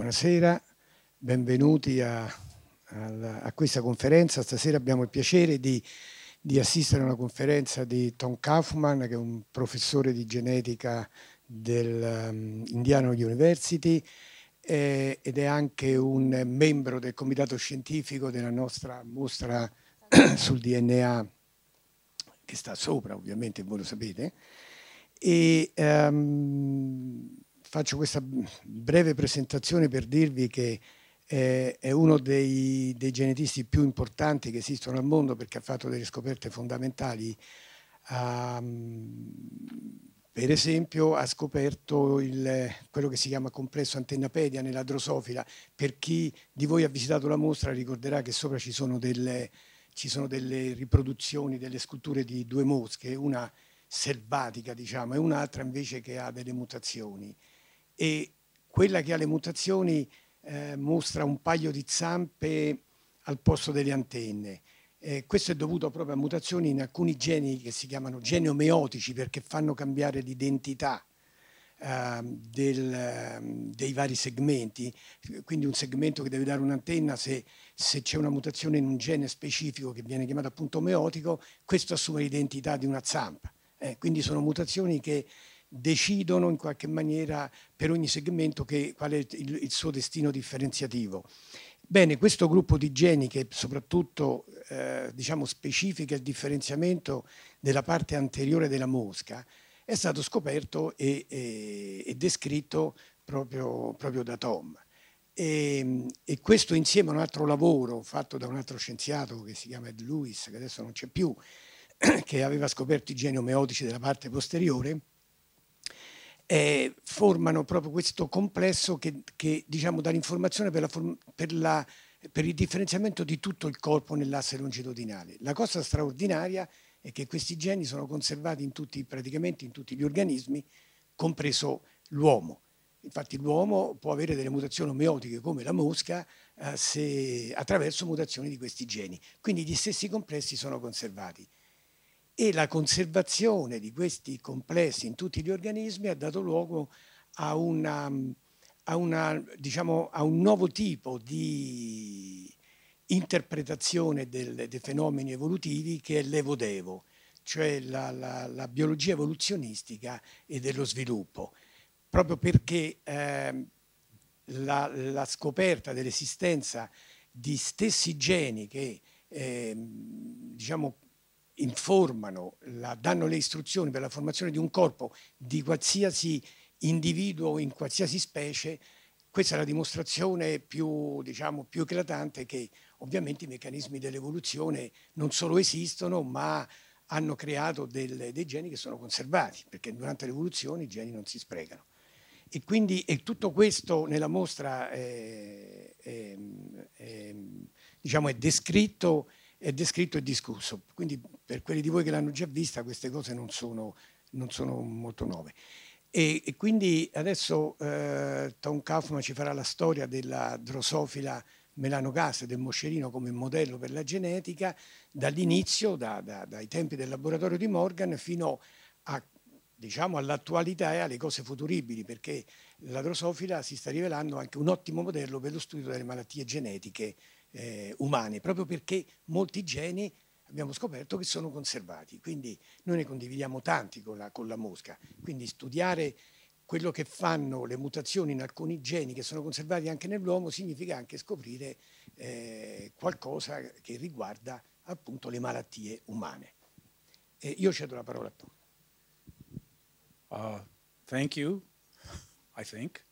Buonasera, benvenuti a, a, a, questa conferenza. Stasera abbiamo il piacere di, di, assistere a una conferenza di Tom Kaufman, che è un professore di genetica dell'Indiana um, University eh, ed è anche un membro del comitato scientifico della nostra mostra sul DNA, che sta sopra ovviamente, voi lo sapete. E, um, faccio questa breve presentazione per dirvi che eh, è uno dei, dei, genetisti più importanti che esistono al mondo perché ha fatto delle scoperte fondamentali. Um, per esempio ha scoperto il, quello che si chiama complesso antennapedia nella drosofila. Per chi di voi ha visitato la mostra ricorderà che sopra ci sono delle, ci sono delle riproduzioni, delle sculture di due mosche, una selvatica diciamo e un'altra invece che ha delle mutazioni e quella che ha le mutazioni eh, mostra un paio di zampe al posto delle antenne. Eh, questo è dovuto proprio a mutazioni in alcuni geni che si chiamano geni omeotici perché fanno cambiare l'identità eh, dei vari segmenti. Quindi un segmento che deve dare un'antenna, se, se c'è una mutazione in un gene specifico che viene chiamato appunto omeotico, questo assume l'identità di una zampa. Eh, quindi sono mutazioni che decidono in qualche maniera per ogni segmento che, qual è il, il suo destino differenziativo. Bene, questo gruppo di geni che soprattutto eh, diciamo specifica il differenziamento della parte anteriore della mosca è stato scoperto e, e, e descritto proprio, proprio, da Tom. E, ehm, e, questo insieme a un altro lavoro fatto da un altro scienziato che si chiama Ed Lewis, che adesso non c'è più, che aveva scoperto i geni omeotici della parte posteriore, eh, formano proprio questo complesso che, che diciamo, dà l'informazione per, per, per, il differenziamento di tutto il corpo nell'asse longitudinale. La cosa straordinaria è che questi geni sono conservati in tutti, praticamente in tutti gli organismi, compreso l'uomo. Infatti l'uomo può avere delle mutazioni omeotiche come la mosca eh, se, attraverso mutazioni di questi geni. Quindi gli stessi complessi sono conservati e la conservazione di questi complessi in tutti gli organismi ha dato luogo a, una, a, una, diciamo, a un nuovo tipo di interpretazione del, dei fenomeni evolutivi che è l'evodevo, cioè la, la, la, biologia evoluzionistica e dello sviluppo, proprio perché eh, la, la, scoperta dell'esistenza di stessi geni che eh, diciamo, informano, la, danno le istruzioni per la formazione di un corpo di qualsiasi individuo in qualsiasi specie, questa è la dimostrazione più, diciamo, più eclatante che ovviamente i meccanismi dell'evoluzione non solo esistono, ma hanno creato del, dei geni che sono conservati, perché durante l'evoluzione i geni non si sprecano. E quindi e tutto questo nella mostra eh, eh, eh, diciamo è, descritto, è descritto e discusso. Quindi per quelli di voi che l'hanno già vista queste cose non sono, non sono molto nuove. E, e quindi adesso eh, Tom Kaufman ci farà la storia della drosofila melanogaster, del moscerino come modello per la genetica, dall'inizio, da, da, dai tempi del laboratorio di Morgan fino a diciamo, all'attualità e alle cose futuribili, perché la drosofila si sta rivelando anche un ottimo modello per lo studio delle malattie genetiche eh, umane, proprio perché molti geni abbiamo scoperto che sono conservati, quindi noi ne condividiamo tanti con la, con la mosca, quindi studiare quello che fanno le mutazioni in alcuni geni che sono conservati anche nell'uomo significa anche scoprire eh, qualcosa che riguarda appunto le malattie umane. Eh, io cedo la parola a Paolo. Uh, thank you, I think.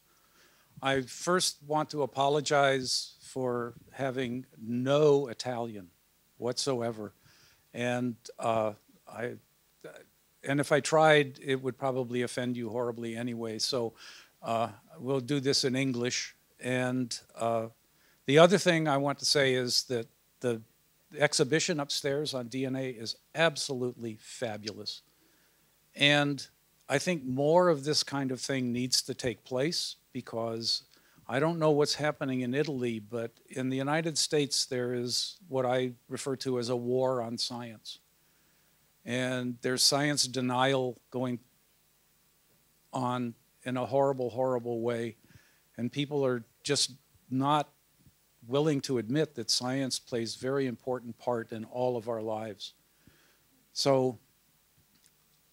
I first want to apologize for having no Italian whatsoever and uh, I and if I tried, it would probably offend you horribly anyway. So uh, we'll do this in English. And uh, the other thing I want to say is that the exhibition upstairs on DNA is absolutely fabulous. And I think more of this kind of thing needs to take place because I don't know what's happening in Italy, but in the United States, there is what I refer to as a war on science. And there's science denial going on in a horrible, horrible way. And people are just not willing to admit that science plays very important part in all of our lives. So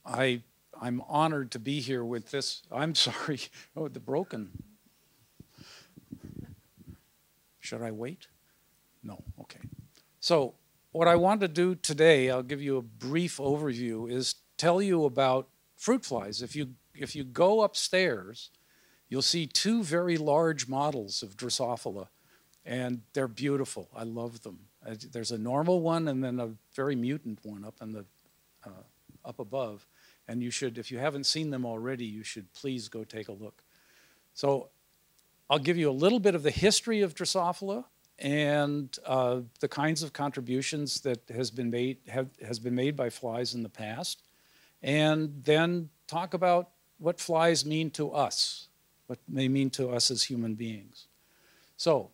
I, I'm honored to be here with this. I'm sorry, oh, the broken. Should I wait? No, okay. So what I want to do today, I'll give you a brief overview, is tell you about fruit flies. If you, if you go upstairs, you'll see two very large models of Drosophila, and they're beautiful. I love them. There's a normal one and then a very mutant one up in the uh, up above. And you should, if you haven't seen them already, you should please go take a look. So I'll give you a little bit of the history of Drosophila and uh, the kinds of contributions that has been made have, has been made by flies in the past, and then talk about what flies mean to us, what they mean to us as human beings. So,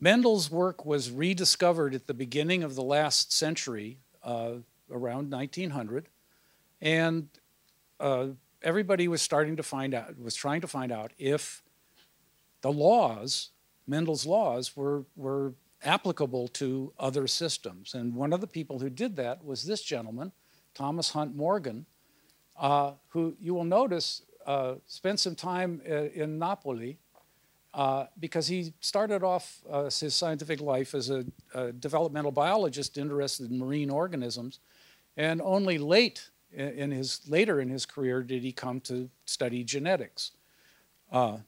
Mendel's work was rediscovered at the beginning of the last century, uh, around 1900, and uh, everybody was starting to find out, was trying to find out if the laws, Mendel's laws, were, were applicable to other systems. And one of the people who did that was this gentleman, Thomas Hunt Morgan, uh, who you will notice uh, spent some time uh, in Napoli uh, because he started off uh, his scientific life as a, a developmental biologist interested in marine organisms. And only late in his later in his career did he come to study genetics. Uh,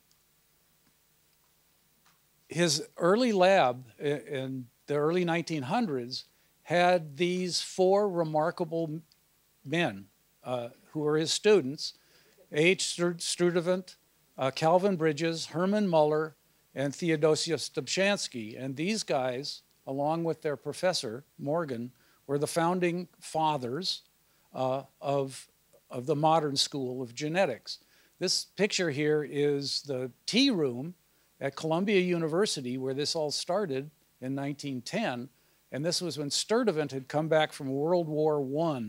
his early lab in the early 1900s had these four remarkable men uh, who were his students, H. Studevant, uh, Calvin Bridges, Herman Muller, and Theodosius Dobzhansky. And these guys, along with their professor, Morgan, were the founding fathers uh, of, of the modern school of genetics. This picture here is the tea room at Columbia University where this all started in 1910. And this was when Sturtevant had come back from World War I,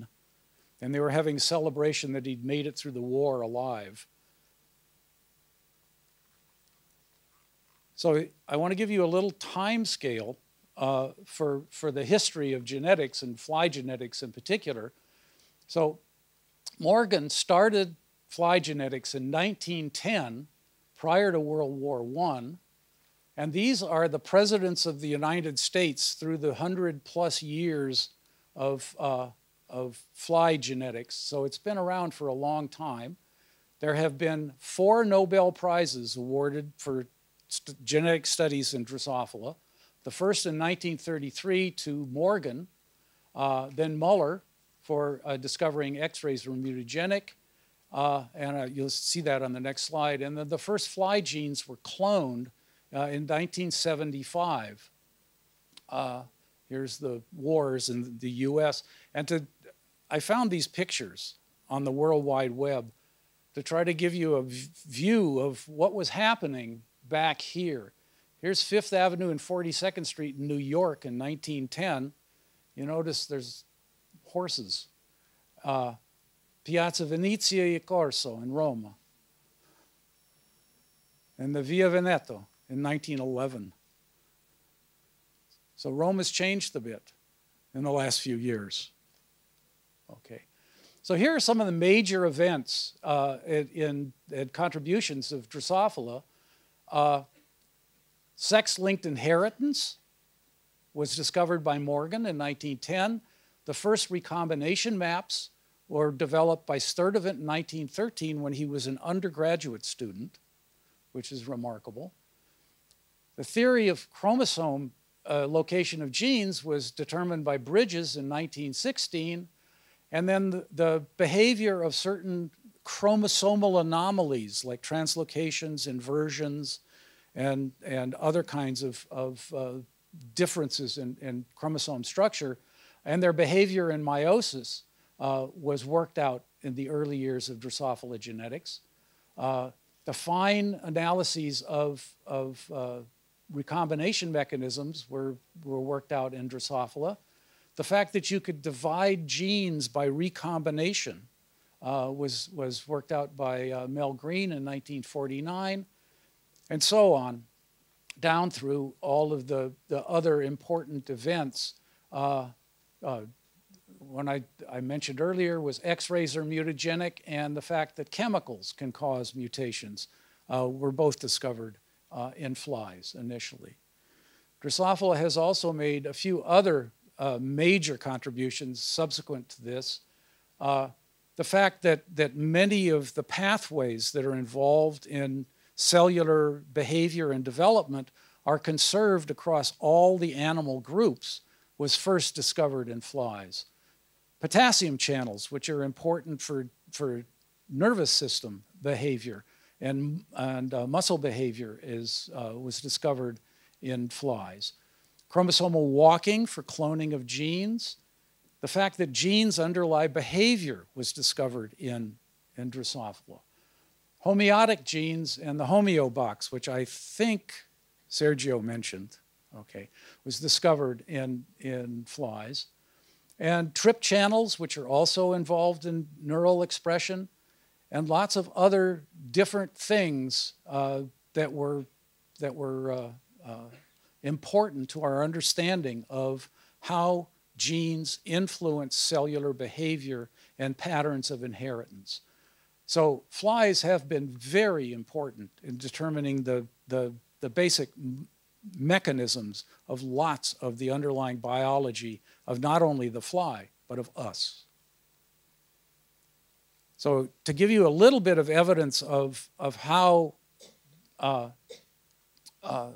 and they were having celebration that he'd made it through the war alive. So I want to give you a little time scale uh, for, for the history of genetics and fly genetics in particular. So Morgan started fly genetics in 1910, prior to World War I. And these are the presidents of the United States through the 100 plus years of, uh, of fly genetics. So it's been around for a long time. There have been four Nobel Prizes awarded for st genetic studies in Drosophila. The first in 1933 to Morgan, uh, then Muller for uh, discovering X-rays were mutagenic, uh, and uh, you'll see that on the next slide. And then the first fly genes were cloned uh, in 1975. Uh, here's the wars in the U.S. And to, I found these pictures on the World Wide Web to try to give you a view of what was happening back here. Here's Fifth Avenue and 42nd Street in New York in 1910. You notice there's horses. Uh, Piazza Venezia e Corso in Rome, and the Via Veneto in 1911. So Rome has changed a bit in the last few years. Okay. So here are some of the major events uh, in, in, contributions of Drosophila. Uh, sex-linked inheritance was discovered by Morgan in 1910. The first recombination maps were developed by Sturtevant in 1913 when he was an undergraduate student, which is remarkable. The theory of chromosome uh, location of genes was determined by Bridges in 1916, and then the, the behavior of certain chromosomal anomalies like translocations, inversions, and, and other kinds of, of uh, differences in, in, chromosome structure and their behavior in meiosis uh, was worked out in the early years of Drosophila genetics. Uh, the fine analyses of, of uh, recombination mechanisms were, were worked out in Drosophila. The fact that you could divide genes by recombination uh, was, was worked out by uh, Mel Green in 1949, and so on, down through all of the, the other important events uh, uh, one I, I mentioned earlier was X-rays are mutagenic, and the fact that chemicals can cause mutations uh, were both discovered uh, in flies initially. Drosophila has also made a few other uh, major contributions subsequent to this. Uh, the fact that, that many of the pathways that are involved in cellular behavior and development are conserved across all the animal groups was first discovered in flies. Potassium channels, which are important for, for nervous system behavior and, and uh, muscle behavior, is, uh, was discovered in flies. Chromosomal walking for cloning of genes. The fact that genes underlie behavior was discovered in, in Drosophila. Homeotic genes and the homeobox, which I think Sergio mentioned okay, was discovered in, in flies. And trip channels, which are also involved in neural expression, and lots of other different things uh, that were, that were uh, uh, important to our understanding of how genes influence cellular behavior and patterns of inheritance. So flies have been very important in determining the, the, the basic mechanisms of lots of the underlying biology of not only the fly, but of us. So, to give you a little bit of evidence of, of how uh, uh,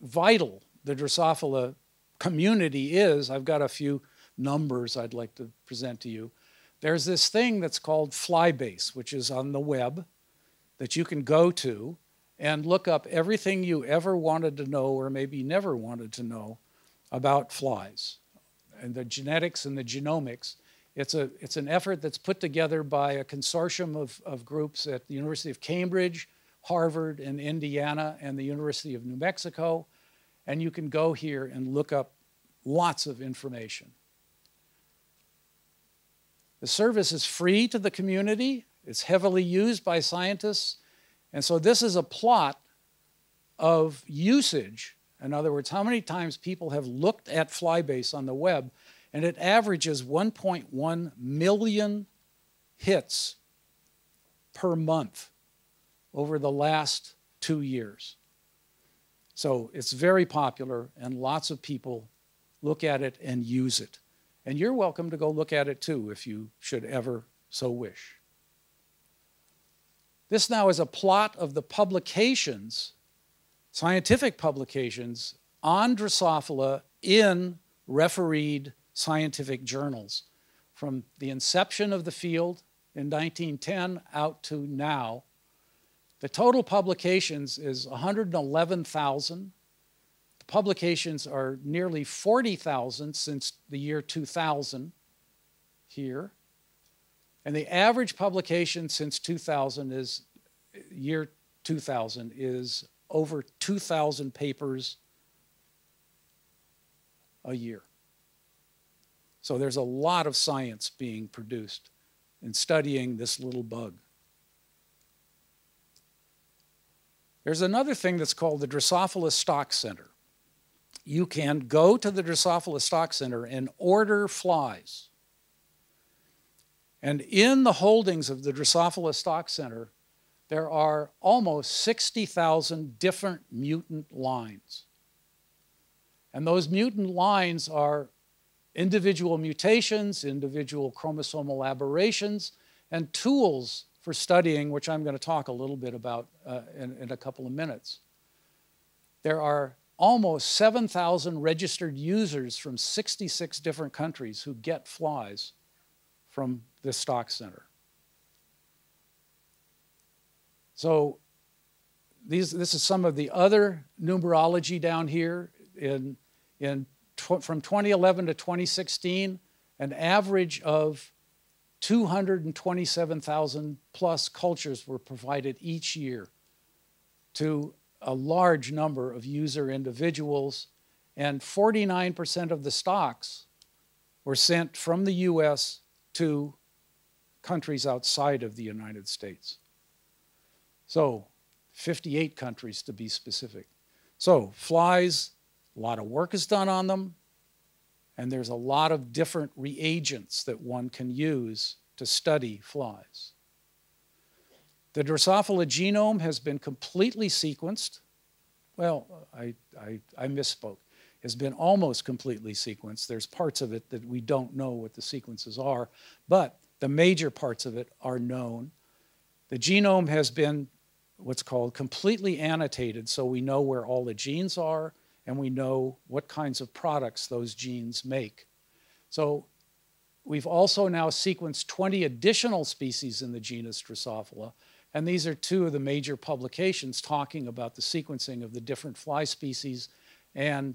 vital the Drosophila community is, I've got a few numbers I'd like to present to you. There's this thing that's called Flybase, which is on the web that you can go to and look up everything you ever wanted to know or maybe never wanted to know about flies and the genetics and the genomics. It's, a, it's an effort that's put together by a consortium of, of groups at the University of Cambridge, Harvard, and Indiana, and the University of New Mexico. And you can go here and look up lots of information. The service is free to the community. It's heavily used by scientists and so this is a plot of usage. In other words, how many times people have looked at Flybase on the web, and it averages 1.1 million hits per month over the last two years. So it's very popular, and lots of people look at it and use it. And you're welcome to go look at it too if you should ever so wish. This now is a plot of the publications, scientific publications, on Drosophila in refereed scientific journals from the inception of the field in 1910 out to now. The total publications is 111,000. The publications are nearly 40,000 since the year 2000 here. And the average publication since 2000 is, year 2000 is over 2,000 papers a year. So there's a lot of science being produced in studying this little bug. There's another thing that's called the Drosophila Stock Center. You can go to the Drosophila Stock Center and order flies. And in the holdings of the Drosophila Stock Center, there are almost 60,000 different mutant lines. And those mutant lines are individual mutations, individual chromosomal aberrations, and tools for studying, which I'm going to talk a little bit about uh, in, in a couple of minutes. There are almost 7,000 registered users from 66 different countries who get flies from this stock center. So these, this is some of the other numerology down here. In, in from 2011 to 2016, an average of 227,000 plus cultures were provided each year to a large number of user individuals, and 49% of the stocks were sent from the US to countries outside of the United States. So 58 countries to be specific. So flies, a lot of work is done on them, and there's a lot of different reagents that one can use to study flies. The Drosophila genome has been completely sequenced. Well, I, I, I misspoke has been almost completely sequenced. There's parts of it that we don't know what the sequences are, but the major parts of it are known. The genome has been what's called completely annotated, so we know where all the genes are and we know what kinds of products those genes make. So we've also now sequenced 20 additional species in the genus Drosophila, and these are two of the major publications talking about the sequencing of the different fly species and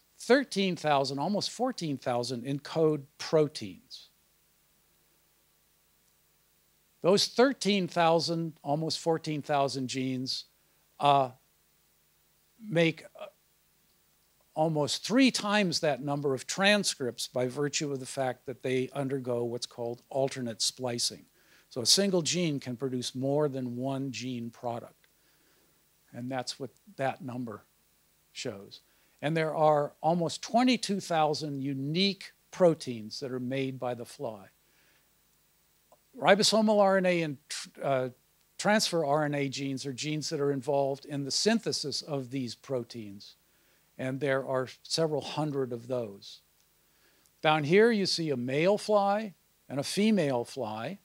13,000, almost 14,000 encode proteins. Those 13,000, almost 14,000 genes uh, make uh, almost three times that number of transcripts by virtue of the fact that they undergo what's called alternate splicing. So a single gene can produce more than one gene product. And that's what that number shows. And there are almost 22,000 unique proteins that are made by the fly. Ribosomal RNA and uh, transfer RNA genes are genes that are involved in the synthesis of these proteins. And there are several hundred of those. Down here, you see a male fly and a female fly.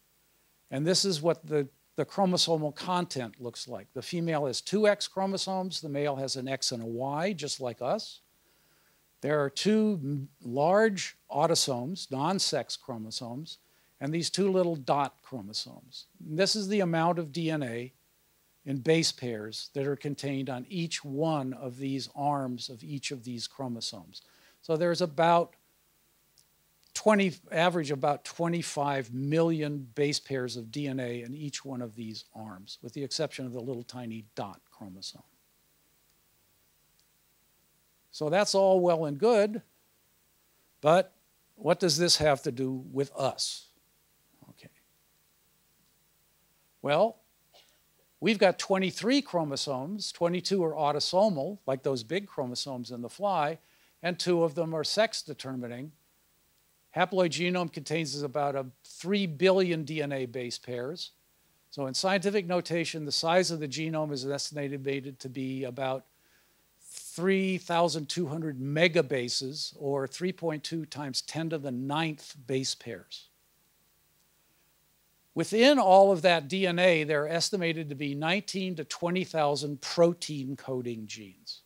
And this is what the the chromosomal content looks like. The female has two X chromosomes, the male has an X and a Y, just like us. There are two large autosomes, non sex chromosomes, and these two little dot chromosomes. And this is the amount of DNA in base pairs that are contained on each one of these arms of each of these chromosomes. So there's about 20, average about 25 million base pairs of DNA in each one of these arms, with the exception of the little tiny dot chromosome. So that's all well and good, but what does this have to do with us? Okay. Well, we've got 23 chromosomes, 22 are autosomal, like those big chromosomes in the fly, and two of them are sex determining. Haploid genome contains about a 3 billion DNA base pairs. So in scientific notation, the size of the genome is estimated to be about 3,200 megabases, or 3.2 times 10 to the ninth base pairs. Within all of that DNA, there are estimated to be 19 to 20,000 protein coding genes.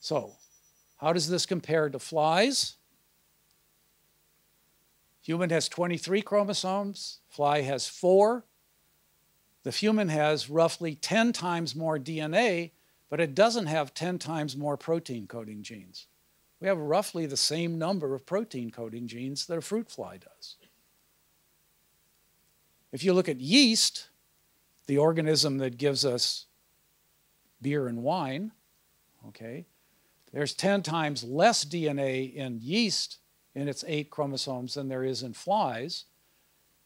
So how does this compare to flies? Human has 23 chromosomes, fly has four. The human has roughly 10 times more DNA, but it doesn't have 10 times more protein coding genes. We have roughly the same number of protein coding genes that a fruit fly does. If you look at yeast, the organism that gives us beer and wine, okay, there's 10 times less DNA in yeast in its eight chromosomes than there is in flies,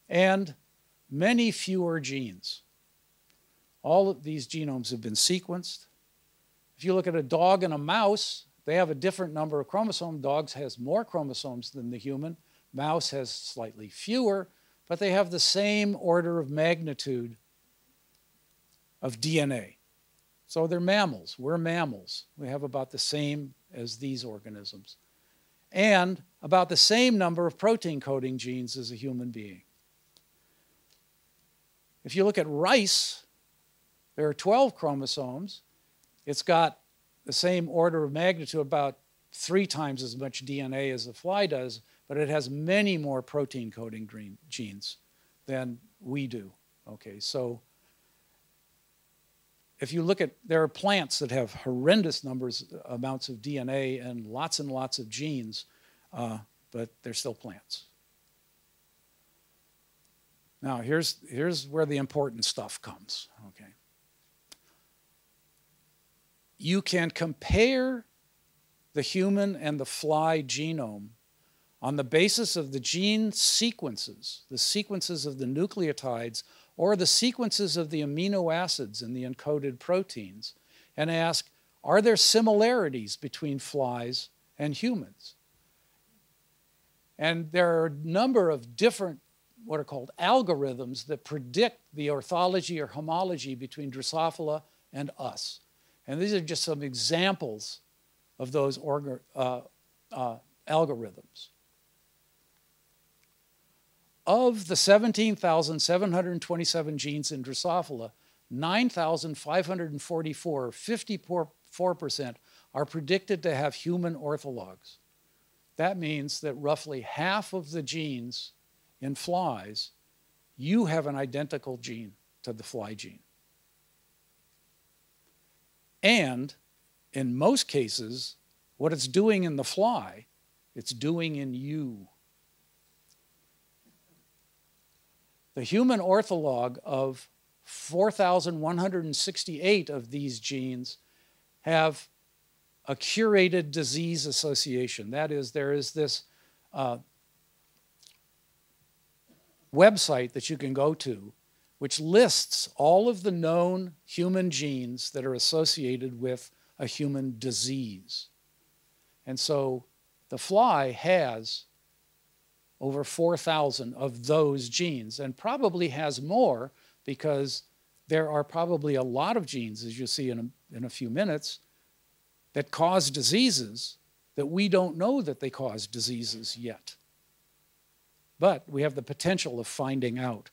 and many fewer genes. All of these genomes have been sequenced. If you look at a dog and a mouse, they have a different number of chromosomes. Dogs has more chromosomes than the human. Mouse has slightly fewer, but they have the same order of magnitude of DNA. So they're mammals. We're mammals. We have about the same as these organisms. And about the same number of protein coding genes as a human being. If you look at rice, there are 12 chromosomes. It's got the same order of magnitude, about three times as much DNA as the fly does, but it has many more protein coding genes than we do. Okay, so if you look at, there are plants that have horrendous numbers, uh, amounts of DNA and lots and lots of genes, uh, but they're still plants. Now, here's, here's where the important stuff comes, okay? You can compare the human and the fly genome on the basis of the gene sequences, the sequences of the nucleotides or the sequences of the amino acids in the encoded proteins and ask, are there similarities between flies and humans? And there are a number of different, what are called algorithms, that predict the orthology or homology between Drosophila and us. And these are just some examples of those uh, uh, algorithms of the 17,727 genes in Drosophila, 9,544, 54% are predicted to have human orthologs. That means that roughly half of the genes in flies, you have an identical gene to the fly gene. And in most cases, what it's doing in the fly, it's doing in you. The human ortholog of 4,168 of these genes have a curated disease association. That is, there is this uh, website that you can go to which lists all of the known human genes that are associated with a human disease. And so the fly has over 4,000 of those genes, and probably has more because there are probably a lot of genes, as you see in a, in a few minutes, that cause diseases that we don't know that they cause diseases yet. But we have the potential of finding out.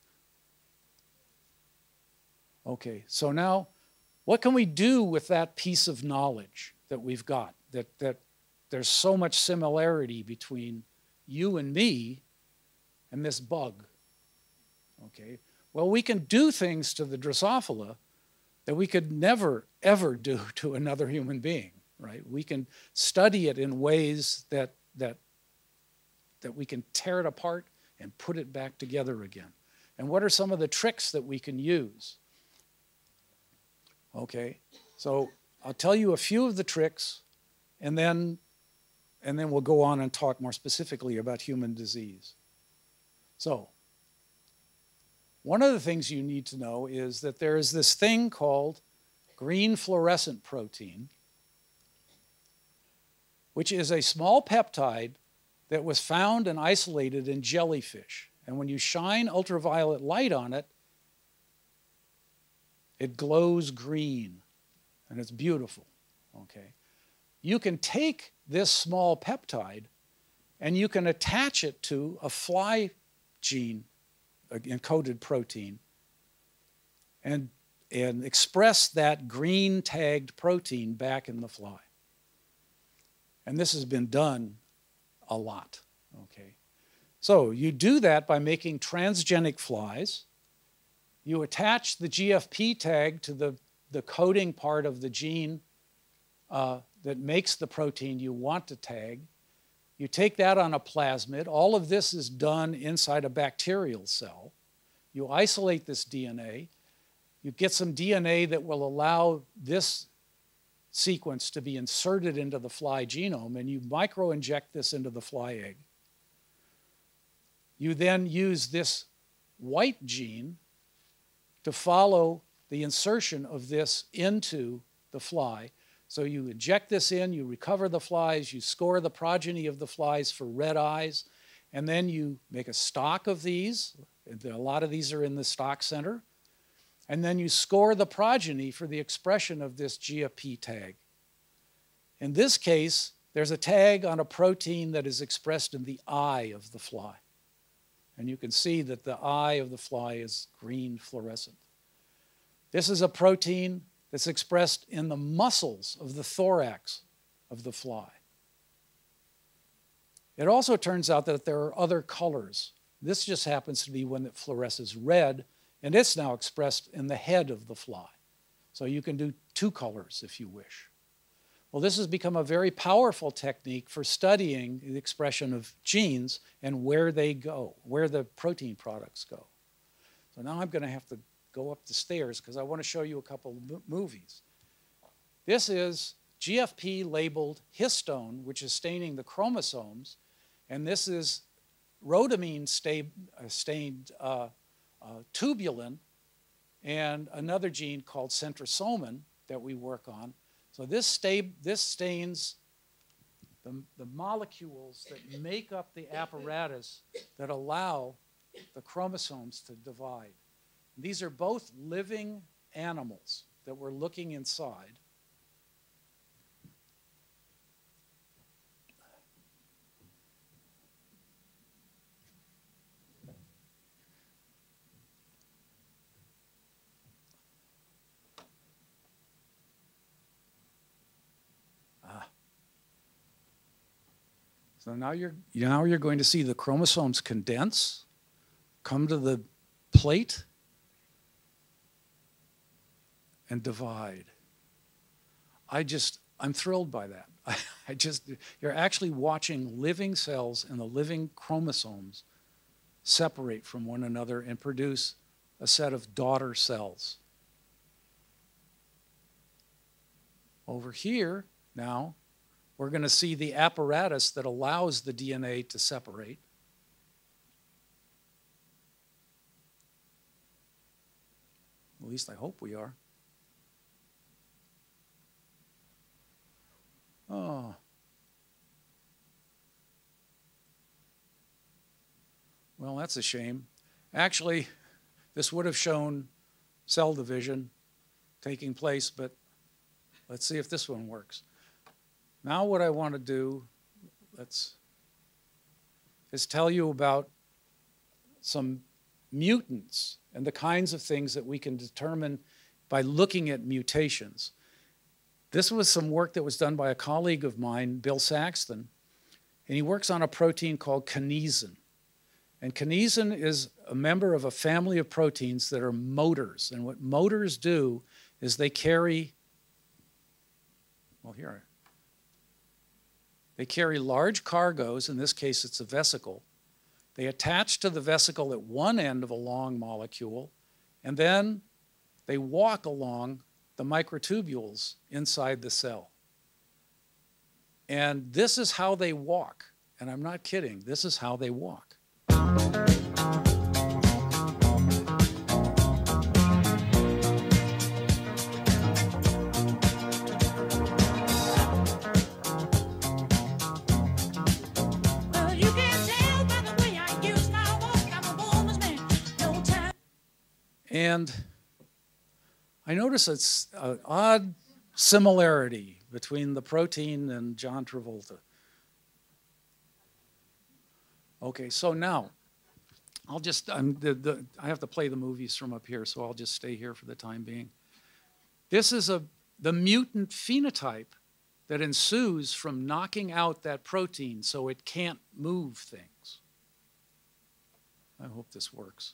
Okay, so now what can we do with that piece of knowledge that we've got? That, that there's so much similarity between you and me and this bug. Okay? Well, we can do things to the Drosophila that we could never, ever do to another human being, right? We can study it in ways that, that, that we can tear it apart and put it back together again. And what are some of the tricks that we can use? Okay, so I'll tell you a few of the tricks, and then and then we'll go on and talk more specifically about human disease. So, one of the things you need to know is that there is this thing called green fluorescent protein, which is a small peptide that was found and isolated in jellyfish. And when you shine ultraviolet light on it, it glows green and it's beautiful. Okay. You can take this small peptide and you can attach it to a fly gene encoded protein and, and express that green tagged protein back in the fly. And this has been done a lot, okay? So you do that by making transgenic flies. You attach the GFP tag to the, the coding part of the gene uh, that makes the protein you want to tag. You take that on a plasmid. All of this is done inside a bacterial cell. You isolate this DNA. You get some DNA that will allow this sequence to be inserted into the fly genome, and you microinject this into the fly egg. You then use this white gene to follow the insertion of this into the fly so you inject this in, you recover the flies, you score the progeny of the flies for red eyes, and then you make a stock of these. A lot of these are in the stock center. And then you score the progeny for the expression of this GFP tag. In this case, there's a tag on a protein that is expressed in the eye of the fly. And you can see that the eye of the fly is green fluorescent. This is a protein that's expressed in the muscles of the thorax of the fly. It also turns out that there are other colors. This just happens to be one that fluoresces red, and it's now expressed in the head of the fly. So you can do two colors if you wish. Well, this has become a very powerful technique for studying the expression of genes and where they go, where the protein products go. So now I'm going to have to go up the stairs because I want to show you a couple of movies. This is GFP labeled histone, which is staining the chromosomes, and this is rhodamine stained, uh, stained uh, uh, tubulin and another gene called centrosomin that we work on. So this, sta this stains the, the molecules that make up the apparatus that allow the chromosomes to divide. These are both living animals that we're looking inside. Ah. So now you're now you're going to see the chromosomes condense, come to the plate, and divide. I just, I'm thrilled by that. I, just, you're actually watching living cells and the living chromosomes separate from one another and produce a set of daughter cells. Over here, now, we're going to see the apparatus that allows the DNA to separate. At least I hope we are. Oh. Well, that's a shame. Actually, this would have shown cell division taking place, but let's see if this one works. Now what I want to do, let's, is tell you about some mutants and the kinds of things that we can determine by looking at mutations. This was some work that was done by a colleague of mine, Bill Saxton, and he works on a protein called kinesin. And kinesin is a member of a family of proteins that are motors. And what motors do is they carry, well, here, they carry large cargoes. In this case, it's a vesicle. They attach to the vesicle at one end of a long molecule, and then they walk along the microtubules inside the cell. And this is how they walk. And I'm not kidding, this is how they walk. And I notice it's an odd similarity between the protein and John Travolta. Okay, so now I'll just the, the, I have to play the movies from up here, so I'll just stay here for the time being. This is a the mutant phenotype that ensues from knocking out that protein so it can't move things. I hope this works.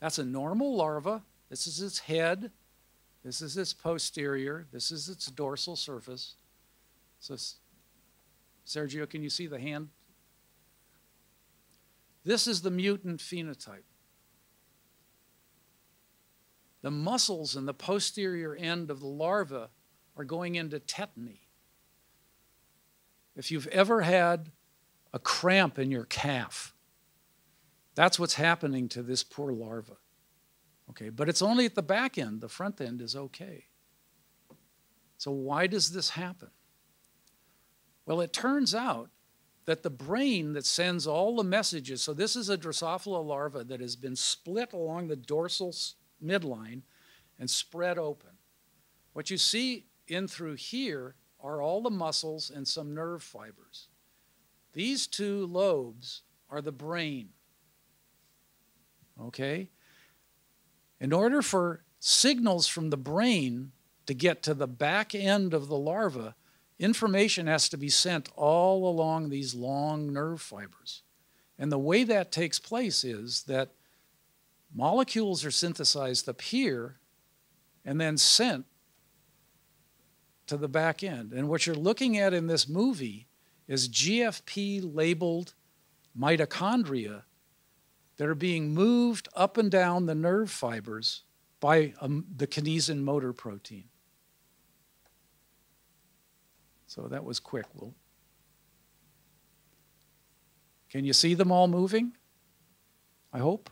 That's a normal larva. This is its head. This is its posterior. This is its dorsal surface. So, Sergio, can you see the hand? This is the mutant phenotype. The muscles in the posterior end of the larva are going into tetany. If you've ever had a cramp in your calf, that's what's happening to this poor larva. Okay, but it's only at the back end, the front end is okay. So, why does this happen? Well, it turns out that the brain that sends all the messages so, this is a Drosophila larva that has been split along the dorsal midline and spread open. What you see in through here are all the muscles and some nerve fibers. These two lobes are the brain okay? In order for signals from the brain to get to the back end of the larva, information has to be sent all along these long nerve fibers. And the way that takes place is that molecules are synthesized up here and then sent to the back end. And what you're looking at in this movie is GFP labeled mitochondria that are being moved up and down the nerve fibers by um, the kinesin motor protein. So that was quick. Well, can you see them all moving? I hope.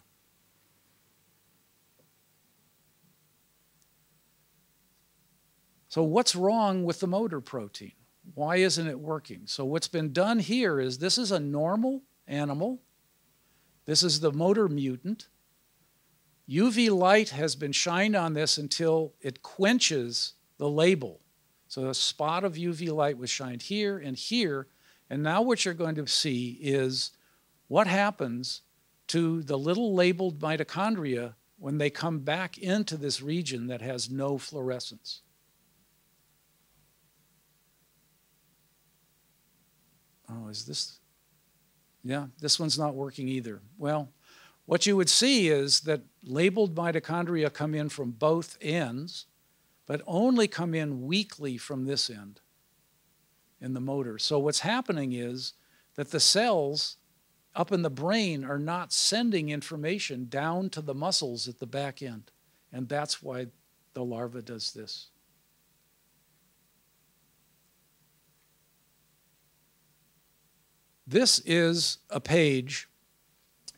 So, what's wrong with the motor protein? Why isn't it working? So, what's been done here is this is a normal animal this is the motor mutant. UV light has been shined on this until it quenches the label. So a spot of UV light was shined here and here. And now what you're going to see is what happens to the little labeled mitochondria when they come back into this region that has no fluorescence. Oh, is this? yeah, this one's not working either. Well, what you would see is that labeled mitochondria come in from both ends, but only come in weakly from this end in the motor. So what's happening is that the cells up in the brain are not sending information down to the muscles at the back end. And that's why the larva does this. This is a page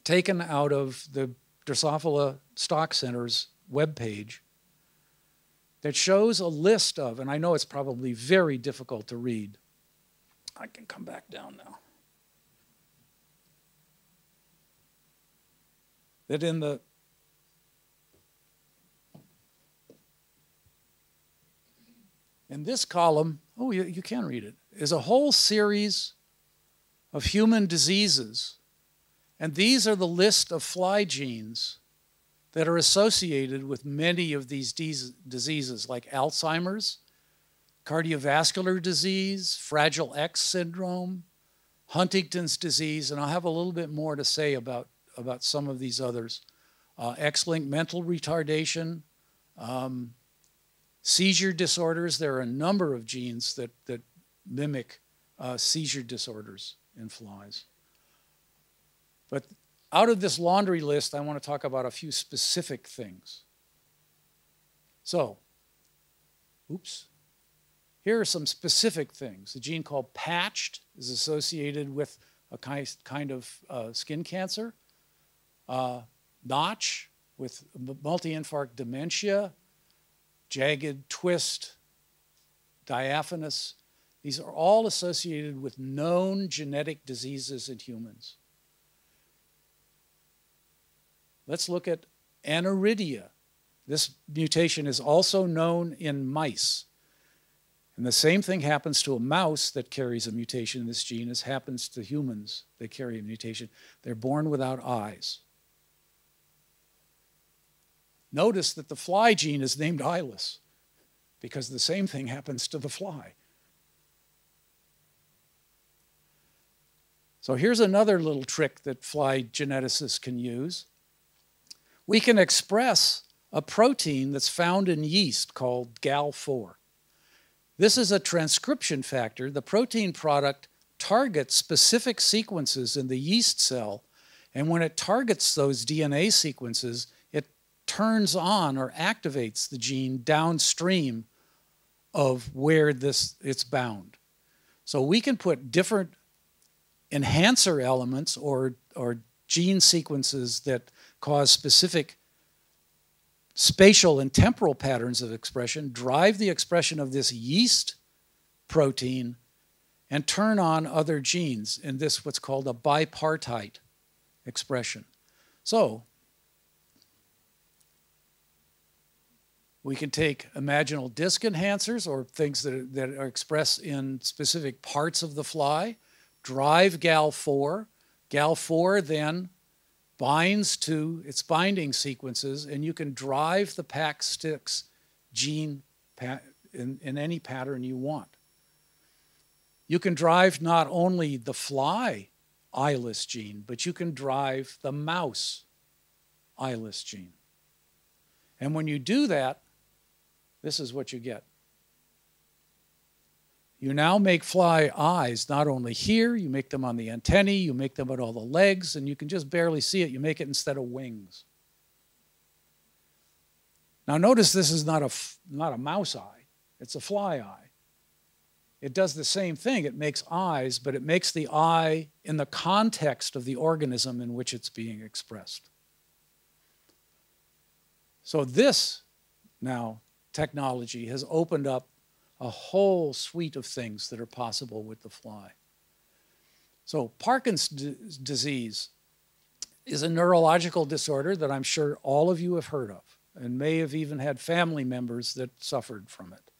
taken out of the Drosophila Stock Center's webpage that shows a list of, and I know it's probably very difficult to read. I can come back down now. That in the in this column, oh, you, you can read it, is a whole series of human diseases. And these are the list of fly genes that are associated with many of these diseases, like Alzheimer's, cardiovascular disease, Fragile X syndrome, Huntington's disease, and I'll have a little bit more to say about, about some of these others. Uh, X-linked mental retardation, um, seizure disorders. There are a number of genes that, that mimic uh, seizure disorders and flies. But out of this laundry list, I want to talk about a few specific things. So, oops. Here are some specific things. The gene called patched is associated with a kind of uh, skin cancer. Uh, notch with multi-infarct dementia, jagged twist, diaphanous these are all associated with known genetic diseases in humans. Let's look at aniridia. This mutation is also known in mice. And the same thing happens to a mouse that carries a mutation in this gene as happens to humans that carry a mutation. They're born without eyes. Notice that the fly gene is named eyeless because the same thing happens to the fly. So here's another little trick that fly geneticists can use. We can express a protein that's found in yeast called GAL4. This is a transcription factor. The protein product targets specific sequences in the yeast cell, and when it targets those DNA sequences, it turns on or activates the gene downstream of where this it's bound. So we can put different enhancer elements or, or gene sequences that cause specific spatial and temporal patterns of expression drive the expression of this yeast protein and turn on other genes in this what's called a bipartite expression. So we can take imaginal disk enhancers or things that that are expressed in specific parts of the fly drive Gal4. Gal4 then binds to its binding sequences, and you can drive the pack 6 gene in, in any pattern you want. You can drive not only the fly eyeless gene, but you can drive the mouse eyeless gene. And when you do that, this is what you get. You now make fly eyes not only here, you make them on the antennae, you make them at all the legs, and you can just barely see it. You make it instead of wings. Now, notice this is not a, not a mouse eye, it's a fly eye. It does the same thing. It makes eyes, but it makes the eye in the context of the organism in which it's being expressed. So, this now technology has opened up a whole suite of things that are possible with the fly. So, Parkinson's disease is a neurological disorder that I'm sure all of you have heard of and may have even had family members that suffered from it.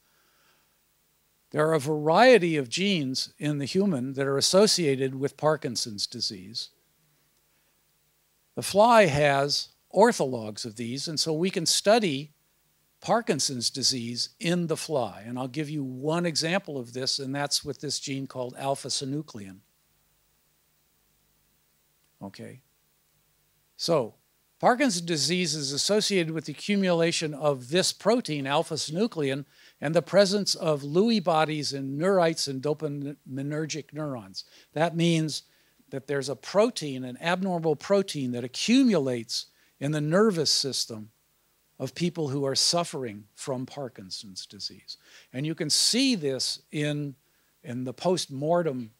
There are a variety of genes in the human that are associated with Parkinson's disease. The fly has orthologs of these, and so we can study Parkinson's disease in the fly. And I'll give you one example of this, and that's with this gene called alpha synuclein. Okay? So, Parkinson's disease is associated with the accumulation of this protein, alpha synuclein, and the presence of Lewy bodies in neurites and dopaminergic neurons. That means that there's a protein, an abnormal protein, that accumulates in the nervous system of people who are suffering from Parkinson's disease. And you can see this in, in the post mortem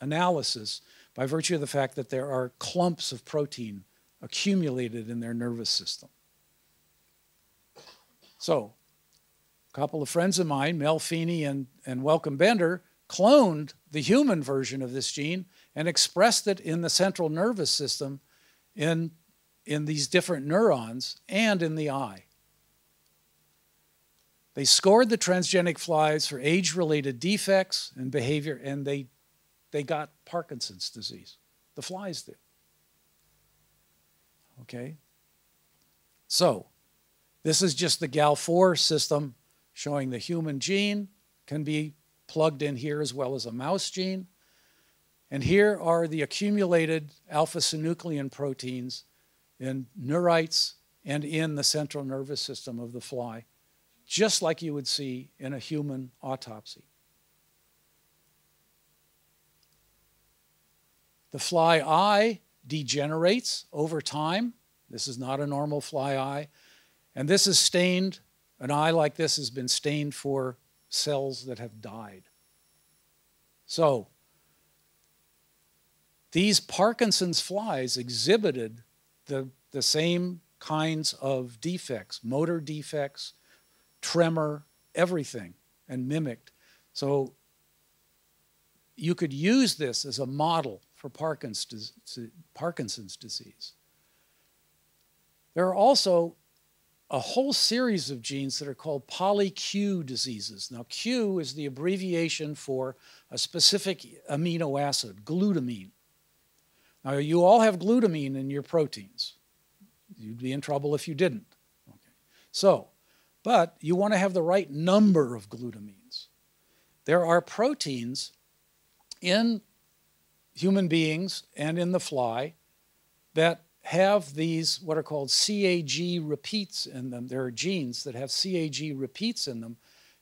analysis by virtue of the fact that there are clumps of protein accumulated in their nervous system. So, a couple of friends of mine, Mel Feeney and, and Welcome Bender, cloned the human version of this gene and expressed it in the central nervous system in in these different neurons and in the eye. They scored the transgenic flies for age related defects and behavior, and they, they got Parkinson's disease. The flies did. Okay? So, this is just the GAL4 system showing the human gene can be plugged in here as well as a mouse gene. And here are the accumulated alpha synuclein proteins in neurites and in the central nervous system of the fly, just like you would see in a human autopsy. The fly eye degenerates over time. This is not a normal fly eye. And this is stained, an eye like this has been stained for cells that have died. So, these Parkinson's flies exhibited the, the same kinds of defects, motor defects, tremor, everything, and mimicked. So you could use this as a model for Parkinson's disease. There are also a whole series of genes that are called polyQ diseases. Now, Q is the abbreviation for a specific amino acid, glutamine. Now, you all have glutamine in your proteins. You'd be in trouble if you didn't. Okay. So, but you want to have the right number of glutamines. There are proteins in human beings and in the fly that have these what are called CAG repeats in them. There are genes that have CAG repeats in them.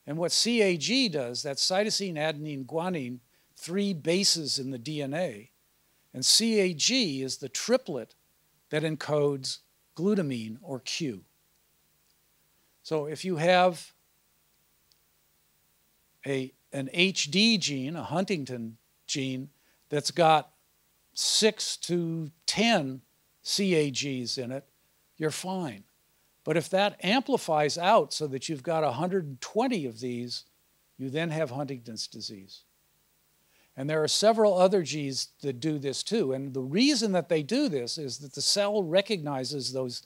And what CAG does, that cytosine, adenine, guanine, three bases in the DNA, and CAG is the triplet that encodes glutamine or Q. So if you have a, an HD gene, a Huntington gene, that's got 6 to 10 CAGs in it, you're fine. But if that amplifies out so that you've got 120 of these, you then have Huntington's disease. And there are several other Gs that do this too. And the reason that they do this is that the cell recognizes those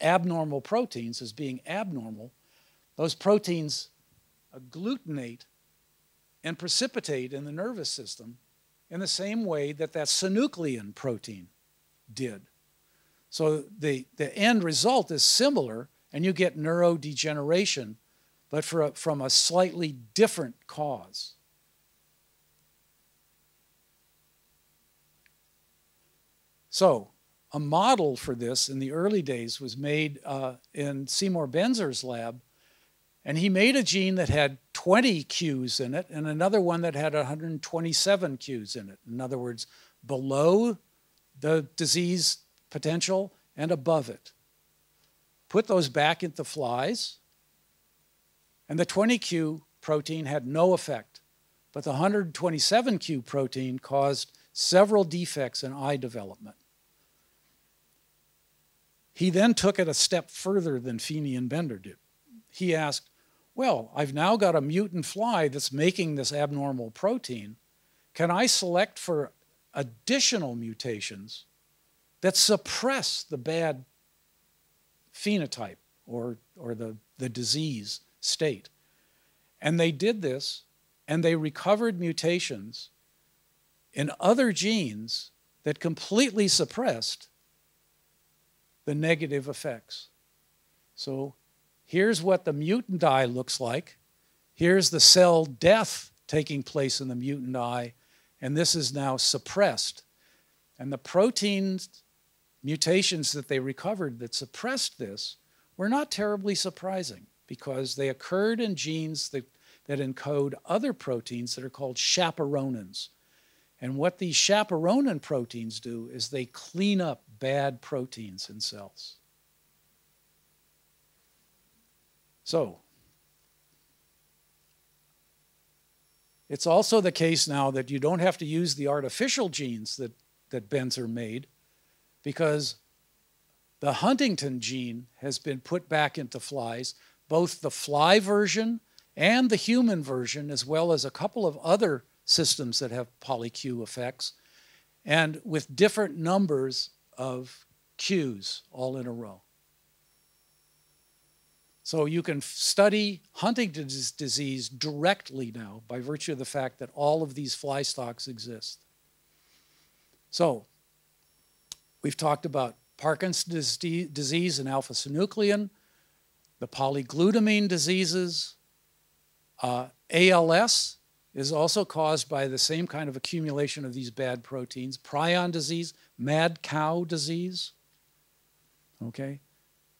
abnormal proteins as being abnormal. Those proteins agglutinate and precipitate in the nervous system in the same way that that synuclein protein did. So the, the end result is similar, and you get neurodegeneration, but for a, from a slightly different cause. So, a model for this in the early days was made uh, in Seymour Benzer's lab, and he made a gene that had 20 Qs in it and another one that had 127 Qs in it. In other words, below the disease potential and above it. Put those back into flies, and the 20Q protein had no effect, but the 127Q protein caused several defects in eye development. He then took it a step further than Feeney and Bender did. He asked, Well, I've now got a mutant fly that's making this abnormal protein. Can I select for additional mutations that suppress the bad phenotype or, or the, the disease state? And they did this, and they recovered mutations in other genes that completely suppressed the negative effects. So here's what the mutant eye looks like. Here's the cell death taking place in the mutant eye, and this is now suppressed. And the proteins, mutations that they recovered that suppressed this were not terribly surprising because they occurred in genes that, that encode other proteins that are called chaperonins. And what these chaperonin proteins do is they clean up bad proteins in cells. So, it's also the case now that you don't have to use the artificial genes that, that Benzer made because the Huntington gene has been put back into flies, both the fly version and the human version, as well as a couple of other systems that have polyQ effects, and with different numbers of cues all in a row. So you can study Huntington's disease directly now by virtue of the fact that all of these fly stocks exist. So we've talked about Parkinson's disease and alpha-synuclein, the polyglutamine diseases, uh, ALS, is also caused by the same kind of accumulation of these bad proteins prion disease, mad cow disease. Okay?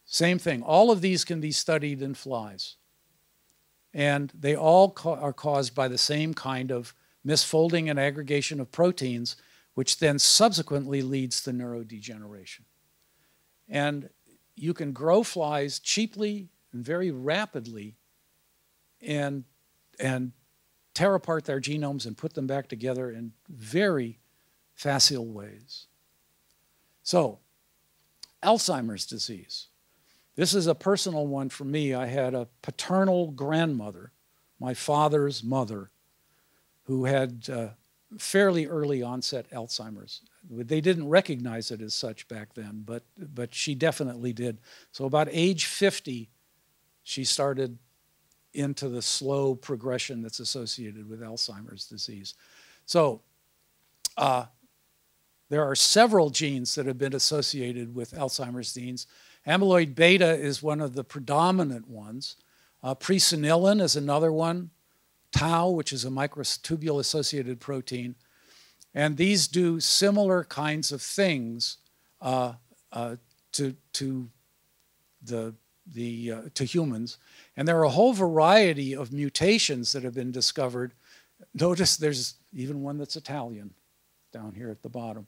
Same thing. All of these can be studied in flies. And they all ca are caused by the same kind of misfolding and aggregation of proteins, which then subsequently leads to neurodegeneration. And you can grow flies cheaply and very rapidly and, and tear apart their genomes and put them back together in very facile ways. So, Alzheimer's disease. This is a personal one for me. I had a paternal grandmother, my father's mother, who had uh, fairly early onset Alzheimer's. They didn't recognize it as such back then, but, but she definitely did. So, about age 50, she started into the slow progression that's associated with Alzheimer's disease. So uh, there are several genes that have been associated with Alzheimer's genes. Amyloid beta is one of the predominant ones. Uh, presenilin is another one. Tau, which is a microtubule associated protein. And these do similar kinds of things uh, uh, to, to the the, uh, to humans. And there are a whole variety of mutations that have been discovered. Notice there's even one that's Italian down here at the bottom.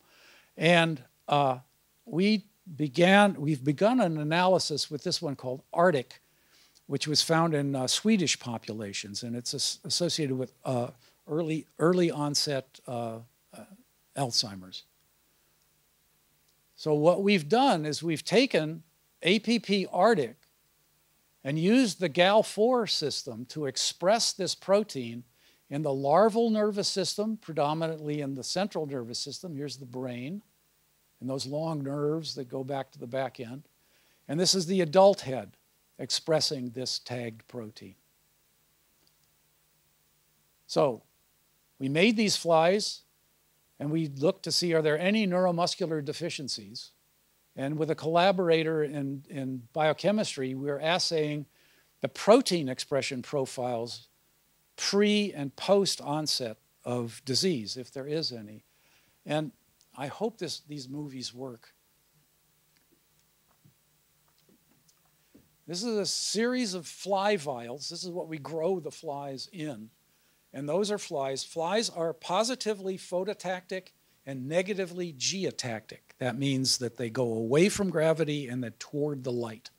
And uh, we began, we've begun an analysis with this one called Arctic, which was found in uh, Swedish populations, and it's associated with uh, early, early onset uh, uh, Alzheimer's. So what we've done is we've taken APP Arctic and used the GAL4 system to express this protein in the larval nervous system, predominantly in the central nervous system. Here's the brain and those long nerves that go back to the back end. And this is the adult head expressing this tagged protein. So we made these flies and we looked to see are there any neuromuscular deficiencies and with a collaborator in, in biochemistry, we are assaying the protein expression profiles pre and post onset of disease, if there is any. And I hope this, these movies work. This is a series of fly vials. This is what we grow the flies in. And those are flies. Flies are positively phototactic and negatively geotactic. That means that they go away from gravity and then toward the light.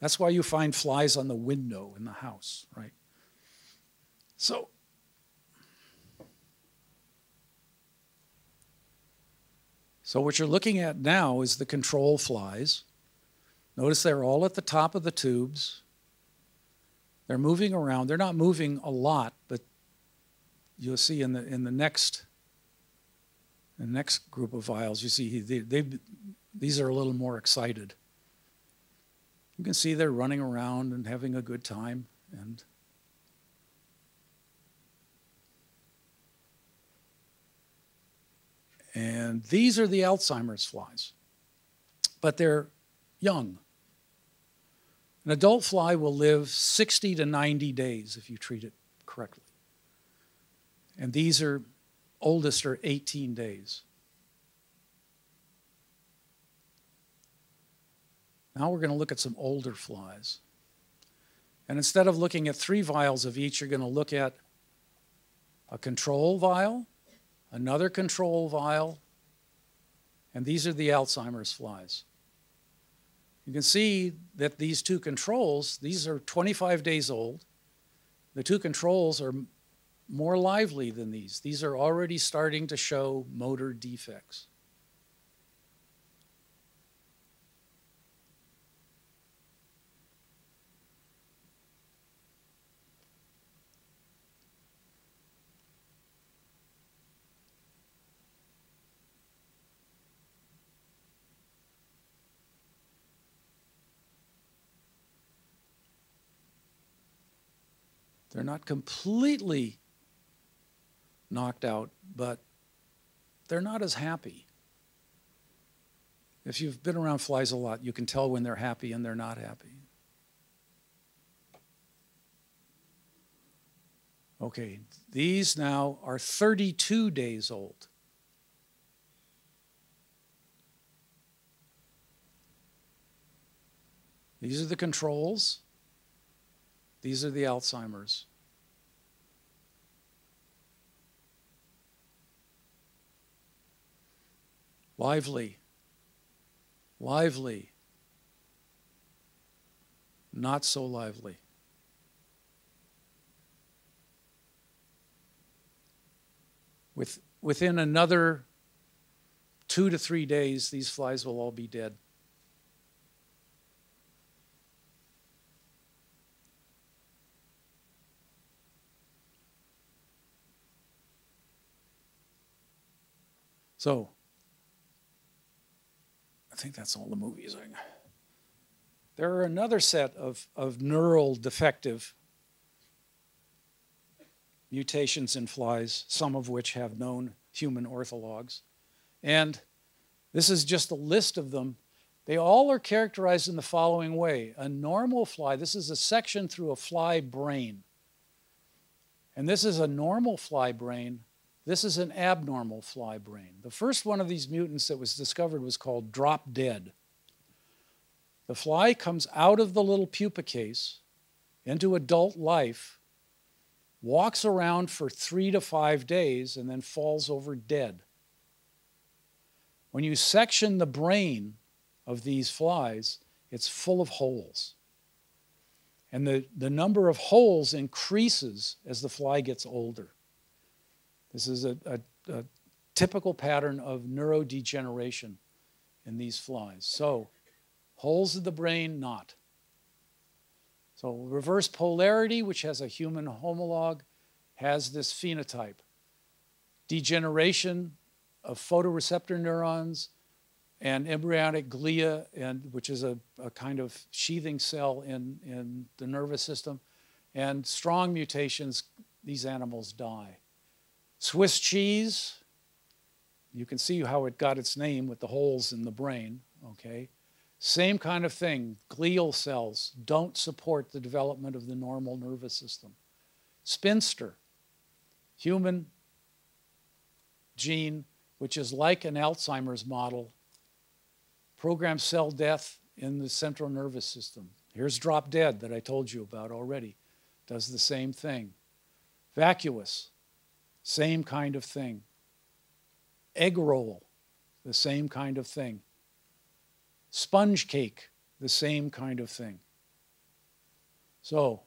That's why you find flies on the window in the house, right? So, so what you're looking at now is the control flies. Notice they're all at the top of the tubes. They're moving around. They're not moving a lot, but you'll see in the in the next the next group of vials, you see, they, these are a little more excited. You can see they're running around and having a good time. And And these are the Alzheimer's flies, but they're young. An adult fly will live 60 to 90 days if you treat it correctly. And these are oldest are 18 days. Now we're going to look at some older flies. And instead of looking at three vials of each, you're going to look at a control vial, another control vial, and these are the Alzheimer's flies. You can see that these two controls, these are 25 days old. The two controls are more lively than these. These are already starting to show motor defects. They're not completely knocked out, but they're not as happy. If you've been around flies a lot, you can tell when they're happy and they're not happy. Okay, these now are 32 days old. These are the controls. These are the Alzheimer's. Lively. Lively. Not so lively. With, within another two to three days, these flies will all be dead. So, I think that's all the movies. there are another set of, of neural defective mutations in flies, some of which have known human orthologs. And this is just a list of them. They all are characterized in the following way. A normal fly, this is a section through a fly brain. And this is a normal fly brain this is an abnormal fly brain. The first one of these mutants that was discovered was called drop dead. The fly comes out of the little pupa case into adult life, walks around for three to five days, and then falls over dead. When you section the brain of these flies, it's full of holes. And the, the number of holes increases as the fly gets older. This is a, a, a typical pattern of neurodegeneration in these flies. So, holes in the brain, not. So, reverse polarity, which has a human homologue, has this phenotype. Degeneration of photoreceptor neurons and embryonic glia, and, which is a, a kind of sheathing cell in, in the nervous system, and strong mutations, these animals die. Swiss cheese, you can see how it got its name with the holes in the brain, okay? Same kind of thing. Glial cells don't support the development of the normal nervous system. Spinster, human gene, which is like an Alzheimer's model, programs cell death in the central nervous system. Here's drop dead that I told you about already. Does the same thing. Vacuous, same kind of thing. Egg roll, the same kind of thing. Sponge cake, the same kind of thing. So,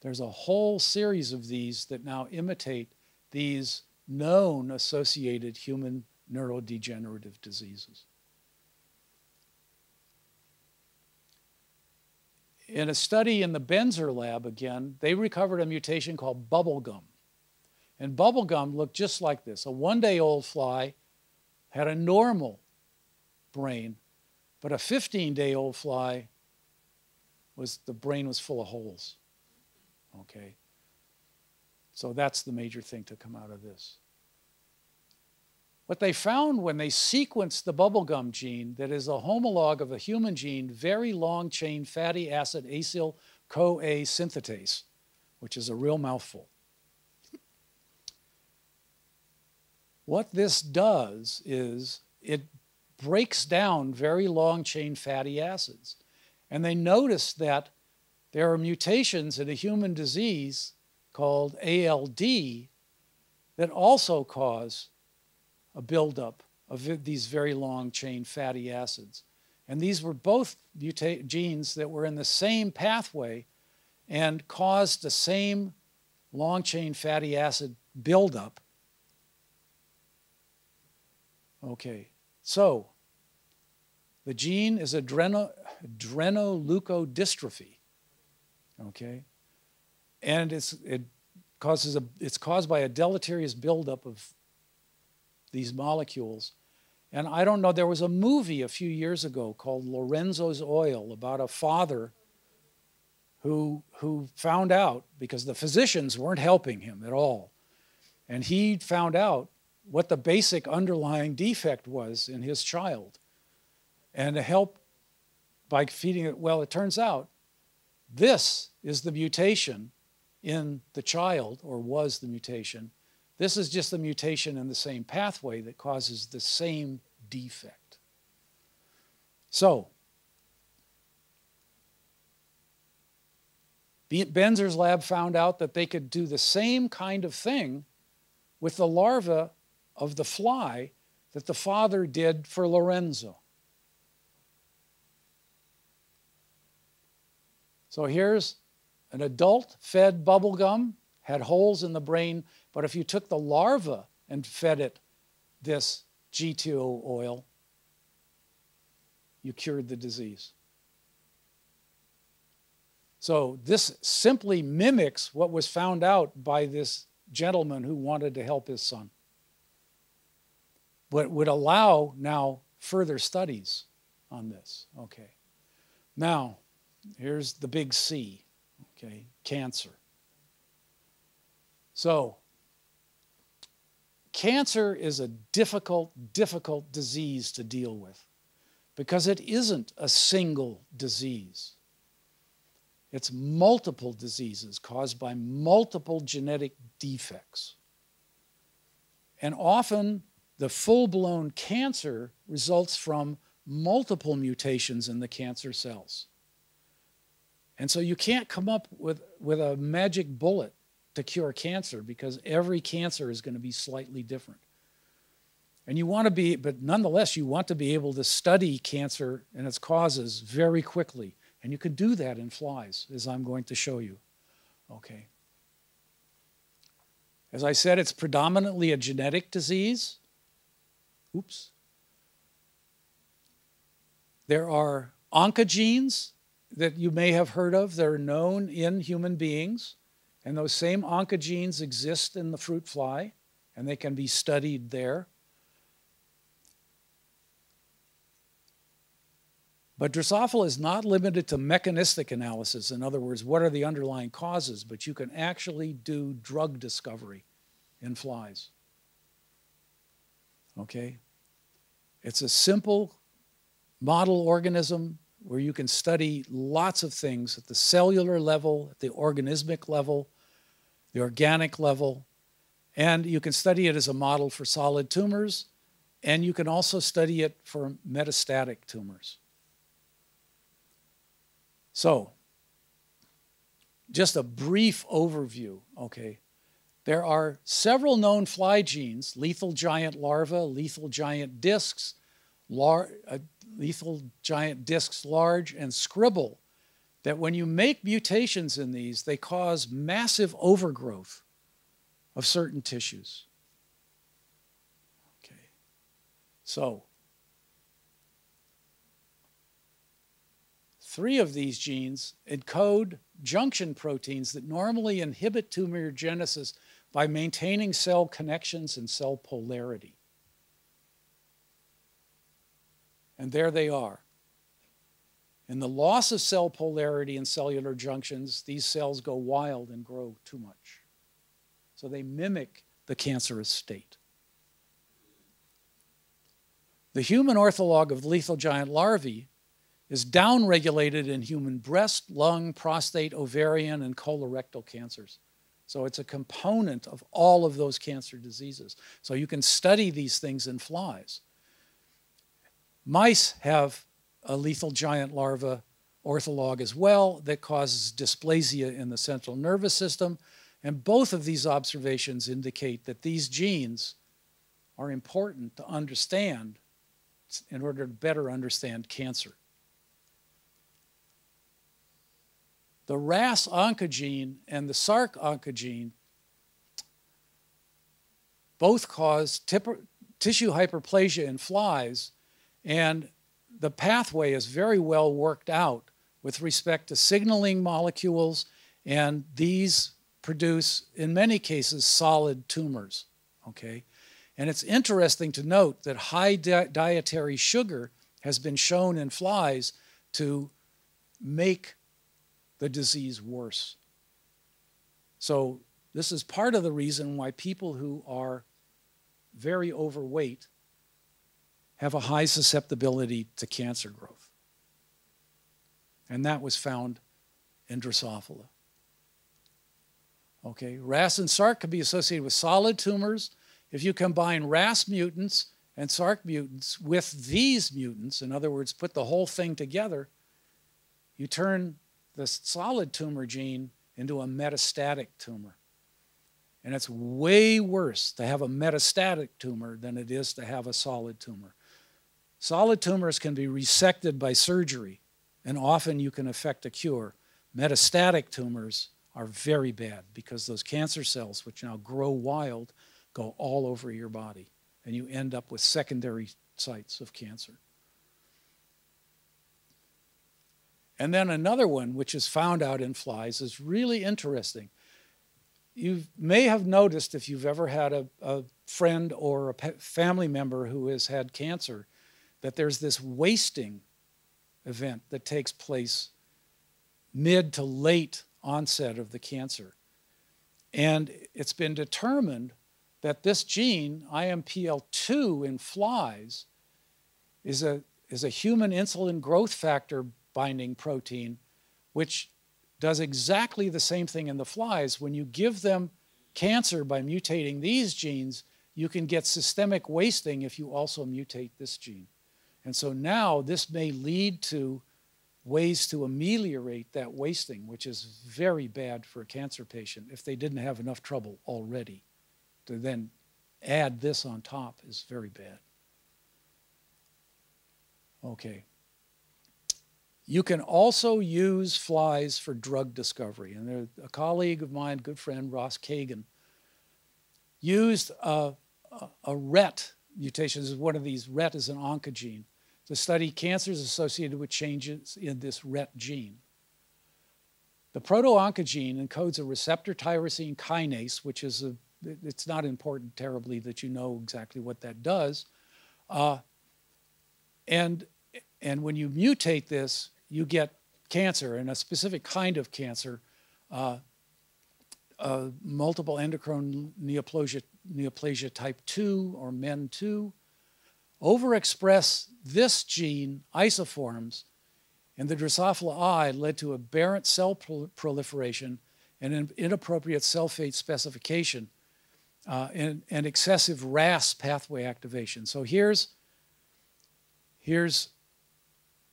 there's a whole series of these that now imitate these known associated human neurodegenerative diseases. In a study in the Benzer lab, again, they recovered a mutation called bubblegum. And bubblegum looked just like this. A one day old fly had a normal brain, but a 15 day old fly was the brain was full of holes. Okay? So that's the major thing to come out of this. What they found when they sequenced the bubblegum gene, that is a homolog of a human gene, very long chain fatty acid acyl CoA synthetase, which is a real mouthful. What this does is it breaks down very long chain fatty acids. And they noticed that there are mutations in a human disease called ALD that also cause a buildup of these very long chain fatty acids. And these were both genes that were in the same pathway and caused the same long chain fatty acid buildup Okay, so the gene is adreno, adrenoleukodystrophy. Okay, and it's it causes a it's caused by a deleterious buildup of these molecules. And I don't know, there was a movie a few years ago called Lorenzo's Oil about a father who, who found out because the physicians weren't helping him at all. And he found out what the basic underlying defect was in his child and to help by feeding it. Well, it turns out this is the mutation in the child, or was the mutation. This is just the mutation in the same pathway that causes the same defect. So, Benzer's lab found out that they could do the same kind of thing with the larva of the fly that the father did for Lorenzo. So here's an adult fed bubblegum, had holes in the brain, but if you took the larva and fed it this G2O oil, you cured the disease. So this simply mimics what was found out by this gentleman who wanted to help his son but would allow now further studies on this. Okay. Now, here's the big C, okay, cancer. So, cancer is a difficult, difficult disease to deal with because it isn't a single disease. It's multiple diseases caused by multiple genetic defects. And often the full blown cancer results from multiple mutations in the cancer cells. And so you can't come up with, with a magic bullet to cure cancer because every cancer is going to be slightly different. And you want to be, but nonetheless, you want to be able to study cancer and its causes very quickly. And you can do that in flies, as I'm going to show you. Okay. As I said, it's predominantly a genetic disease. Oops. There are oncogenes that you may have heard of that are known in human beings. And those same oncogenes exist in the fruit fly, and they can be studied there. But Drosophila is not limited to mechanistic analysis. In other words, what are the underlying causes? But you can actually do drug discovery in flies. Okay? It's a simple model organism where you can study lots of things at the cellular level, at the organismic level, the organic level, and you can study it as a model for solid tumors, and you can also study it for metastatic tumors. So, just a brief overview, okay, there are several known fly genes, lethal giant larvae, lethal giant discs, lar uh, lethal giant discs large, and scribble, that when you make mutations in these, they cause massive overgrowth of certain tissues. Okay, so three of these genes encode junction proteins that normally inhibit tumorigenesis by maintaining cell connections and cell polarity. And there they are. In the loss of cell polarity and cellular junctions, these cells go wild and grow too much. So they mimic the cancerous state. The human ortholog of lethal giant larvae is downregulated in human breast, lung, prostate, ovarian, and colorectal cancers. So it's a component of all of those cancer diseases. So you can study these things in flies. Mice have a lethal giant larva ortholog as well that causes dysplasia in the central nervous system. And both of these observations indicate that these genes are important to understand in order to better understand cancer. the RAS oncogene and the SARC oncogene both cause tissue hyperplasia in flies, and the pathway is very well worked out with respect to signaling molecules, and these produce, in many cases, solid tumors. Okay? And it's interesting to note that high di dietary sugar has been shown in flies to make the disease worse. So, this is part of the reason why people who are very overweight have a high susceptibility to cancer growth. And that was found in Drosophila. Okay, RAS and SARC can be associated with solid tumors. If you combine RAS mutants and SARC mutants with these mutants, in other words, put the whole thing together, you turn the solid tumor gene into a metastatic tumor. And it's way worse to have a metastatic tumor than it is to have a solid tumor. Solid tumors can be resected by surgery, and often you can effect a cure. Metastatic tumors are very bad because those cancer cells, which now grow wild, go all over your body, and you end up with secondary sites of cancer. And then another one, which is found out in flies, is really interesting. You may have noticed if you've ever had a, a friend or a family member who has had cancer that there's this wasting event that takes place mid to late onset of the cancer. And it's been determined that this gene, IMPL2 in flies, is a, is a human insulin growth factor binding protein, which does exactly the same thing in the flies. When you give them cancer by mutating these genes, you can get systemic wasting if you also mutate this gene. And so now this may lead to ways to ameliorate that wasting, which is very bad for a cancer patient if they didn't have enough trouble already. To then add this on top is very bad. Okay. You can also use flies for drug discovery. And there, a colleague of mine, good friend Ross Kagan, used a, a, RET mutation. This is one of these. RET is an oncogene to study cancers associated with changes in this RET gene. The proto-oncogene encodes a receptor tyrosine kinase, which is a, it's not important terribly that you know exactly what that does. Uh, and, and when you mutate this, you get cancer and a specific kind of cancer, uh, uh, multiple endocrine neoplasia, neoplasia type 2 or MEN2, overexpress this gene isoforms in the Drosophila eye led to aberrant cell proliferation and inappropriate cell fate specification uh, and, and excessive RAS pathway activation. So here's, here's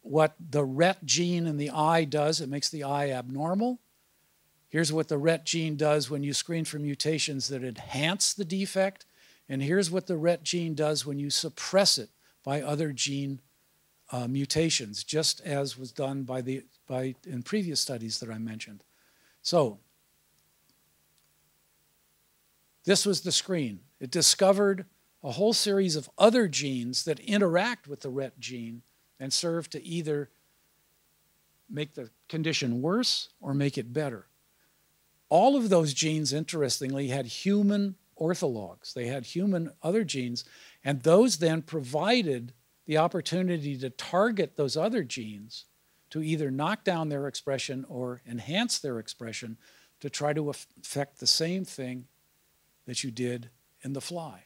what the RET gene in the eye does. It makes the eye abnormal. Here's what the RET gene does when you screen for mutations that enhance the defect. And here's what the RET gene does when you suppress it by other gene uh, mutations, just as was done by the, by, in previous studies that I mentioned. So this was the screen. It discovered a whole series of other genes that interact with the RET gene and serve to either make the condition worse or make it better. All of those genes, interestingly, had human orthologs. They had human other genes, and those then provided the opportunity to target those other genes to either knock down their expression or enhance their expression to try to affect the same thing that you did in the fly.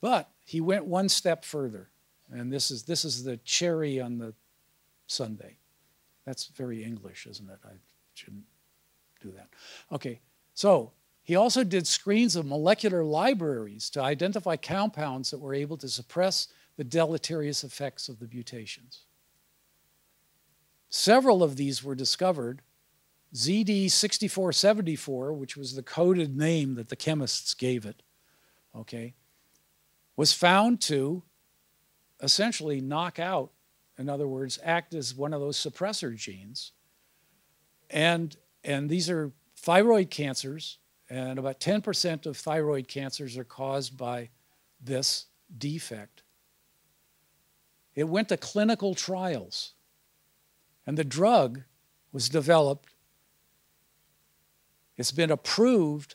But he went one step further. And this is, this is the cherry on the Sunday. That's very English, isn't it? I shouldn't do that. Okay, so he also did screens of molecular libraries to identify compounds that were able to suppress the deleterious effects of the mutations. Several of these were discovered. ZD6474, which was the coded name that the chemists gave it, okay, was found to essentially knock out, in other words, act as one of those suppressor genes. And, and these are thyroid cancers, and about 10% of thyroid cancers are caused by this defect. It went to clinical trials, and the drug was developed. It's been approved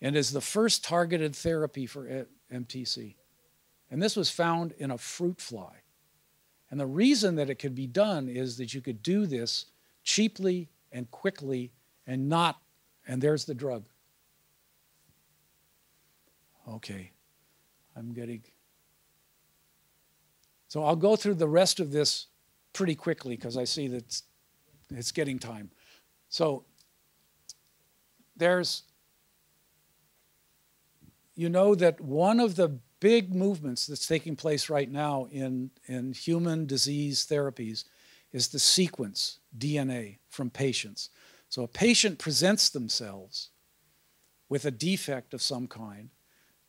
and is the first targeted therapy for MTC. And this was found in a fruit fly. And the reason that it could be done is that you could do this cheaply and quickly and not, and there's the drug. Okay, I'm getting. So I'll go through the rest of this pretty quickly because I see that it's getting time. So there's, you know, that one of the big movements that's taking place right now in, in human disease therapies is the sequence DNA from patients. So a patient presents themselves with a defect of some kind.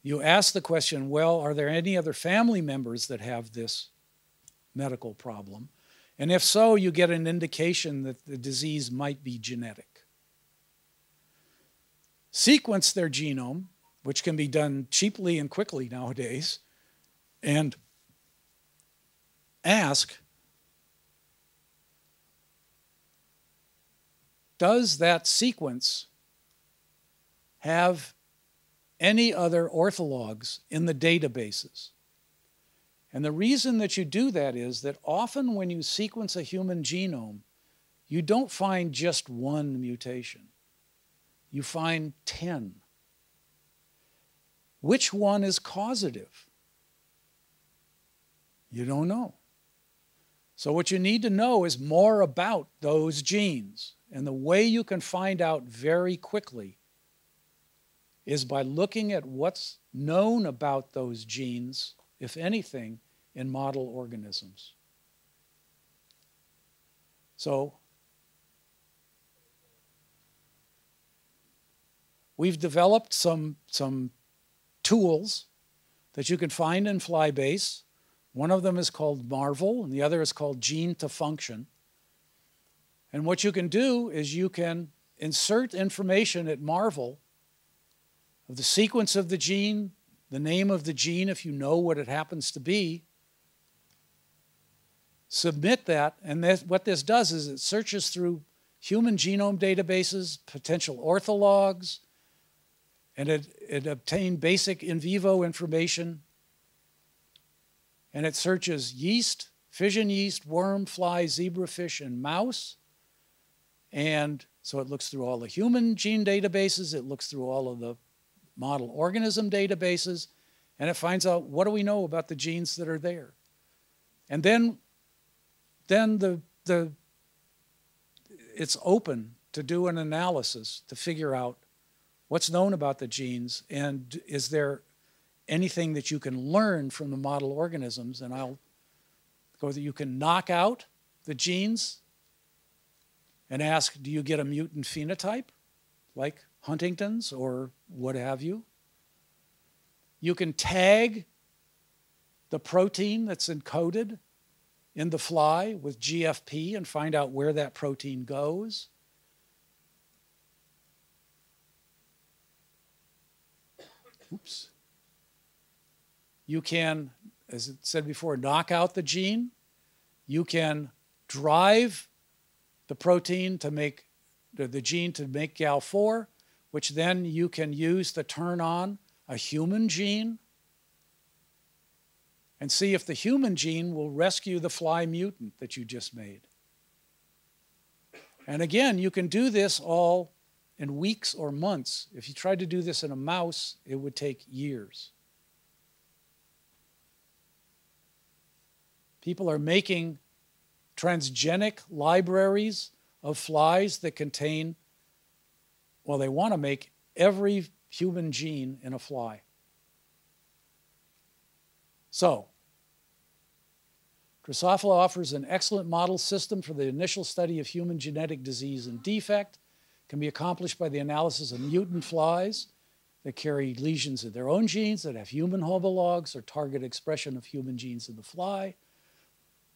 You ask the question, well, are there any other family members that have this medical problem? And if so, you get an indication that the disease might be genetic. Sequence their genome, which can be done cheaply and quickly nowadays, and ask Does that sequence have any other orthologs in the databases? And the reason that you do that is that often when you sequence a human genome, you don't find just one mutation. You find 10 which one is causative? You don't know. So, what you need to know is more about those genes. And the way you can find out very quickly is by looking at what's known about those genes, if anything, in model organisms. So, we've developed some, some tools that you can find in Flybase. One of them is called Marvel, and the other is called Gene to Function. And what you can do is you can insert information at Marvel of the sequence of the gene, the name of the gene if you know what it happens to be, submit that, and this, what this does is it searches through human genome databases, potential orthologs, and it, it obtained basic in vivo information. And it searches yeast, fission yeast, worm, fly, zebrafish, and mouse. And so it looks through all the human gene databases, it looks through all of the model organism databases, and it finds out what do we know about the genes that are there. And then, then the, the, it's open to do an analysis to figure out what's known about the genes, and is there anything that you can learn from the model organisms? And I'll go that you can knock out the genes and ask, do you get a mutant phenotype like Huntington's or what have you? You can tag the protein that's encoded in the fly with GFP and find out where that protein goes. Oops. You can, as it said before, knock out the gene. You can drive the protein to make the gene to make GAL4, which then you can use to turn on a human gene and see if the human gene will rescue the fly mutant that you just made. And again, you can do this all in weeks or months. If you tried to do this in a mouse, it would take years. People are making transgenic libraries of flies that contain, well, they want to make every human gene in a fly. So, Drosophila offers an excellent model system for the initial study of human genetic disease and defect can be accomplished by the analysis of mutant flies that carry lesions in their own genes that have human homologs or target expression of human genes in the fly.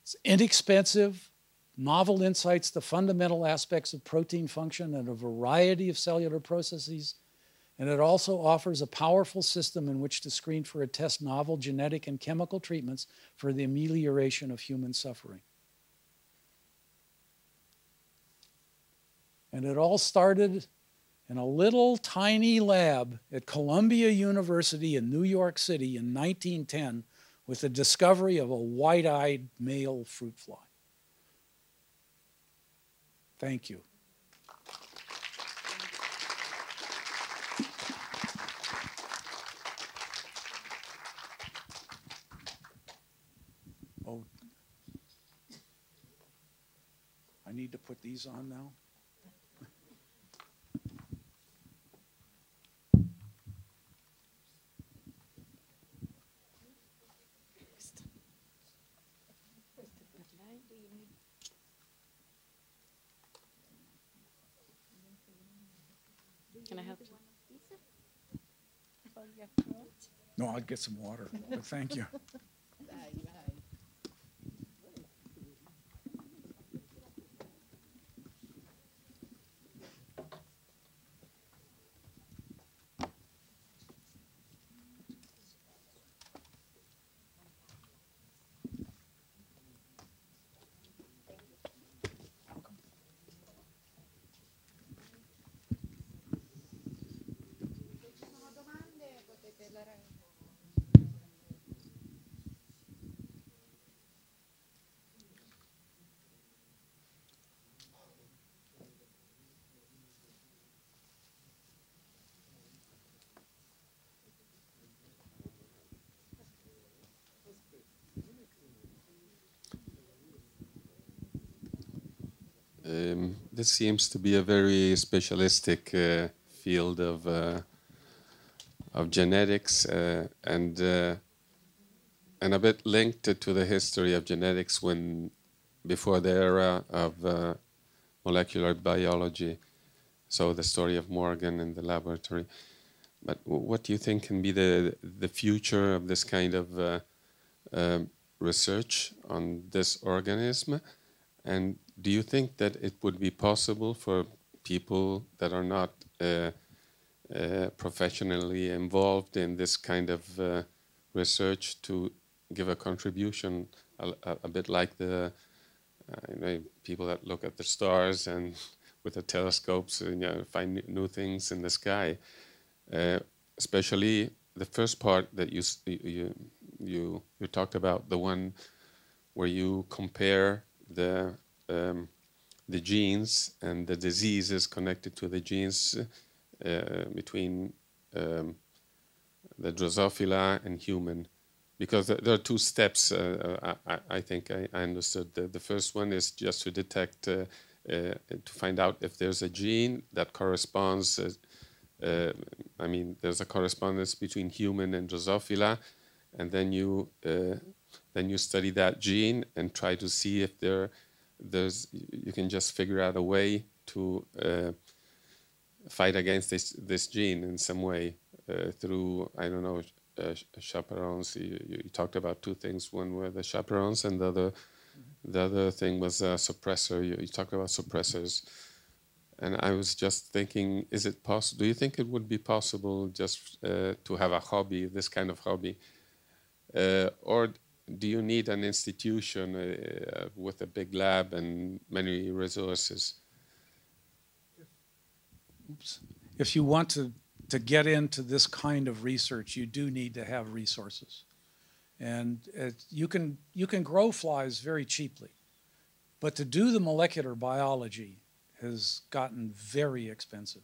It's inexpensive, novel insights to fundamental aspects of protein function and a variety of cellular processes. And it also offers a powerful system in which to screen for and test novel genetic and chemical treatments for the amelioration of human suffering. And it all started in a little tiny lab at Columbia University in New York City in 1910 with the discovery of a white eyed male fruit fly. Thank you. Oh. I need to put these on now. I'll get some water, but thank you. this seems to be a very specialistic uh, field of uh, of genetics uh, and uh, and a bit linked to the history of genetics when before the era of uh, molecular biology. So the story of Morgan in the laboratory. But what do you think can be the the future of this kind of uh, research on this organism, and do you think that it would be possible for people that are not uh, uh, professionally involved in this kind of uh, research to give a contribution, a, a bit like the uh, you know, people that look at the stars and with the telescopes and you know, find new things in the sky. Uh, especially the first part that you you you you talked about, the one where you compare the um, the genes and the diseases connected to the genes uh, between um, the Drosophila and human. Because there are two steps, uh, uh I, I, think I, I understood. The, the, first one is just to detect, uh, uh to find out if there's a gene that corresponds. Uh, I mean, there's a correspondence between human and Drosophila, and then you then you study that gene and try to see if there there's you can just figure out a way to uh, fight against this this gene in some way uh, through I don't know uh, chaperones. You, you, talked about two things. One were the chaperones, and the other the other thing was a suppressor. You, you talked about suppressors, and I was just thinking: Is it possible? Do you think it would be possible just uh, to have a hobby, this kind of hobby, uh, or do you need an institution uh, uh, with a big lab and many resources? Oops. If you want to, to get into this kind of research, you do need to have resources. And it, uh, you, can, you can grow flies very cheaply, but to do the molecular biology has gotten very expensive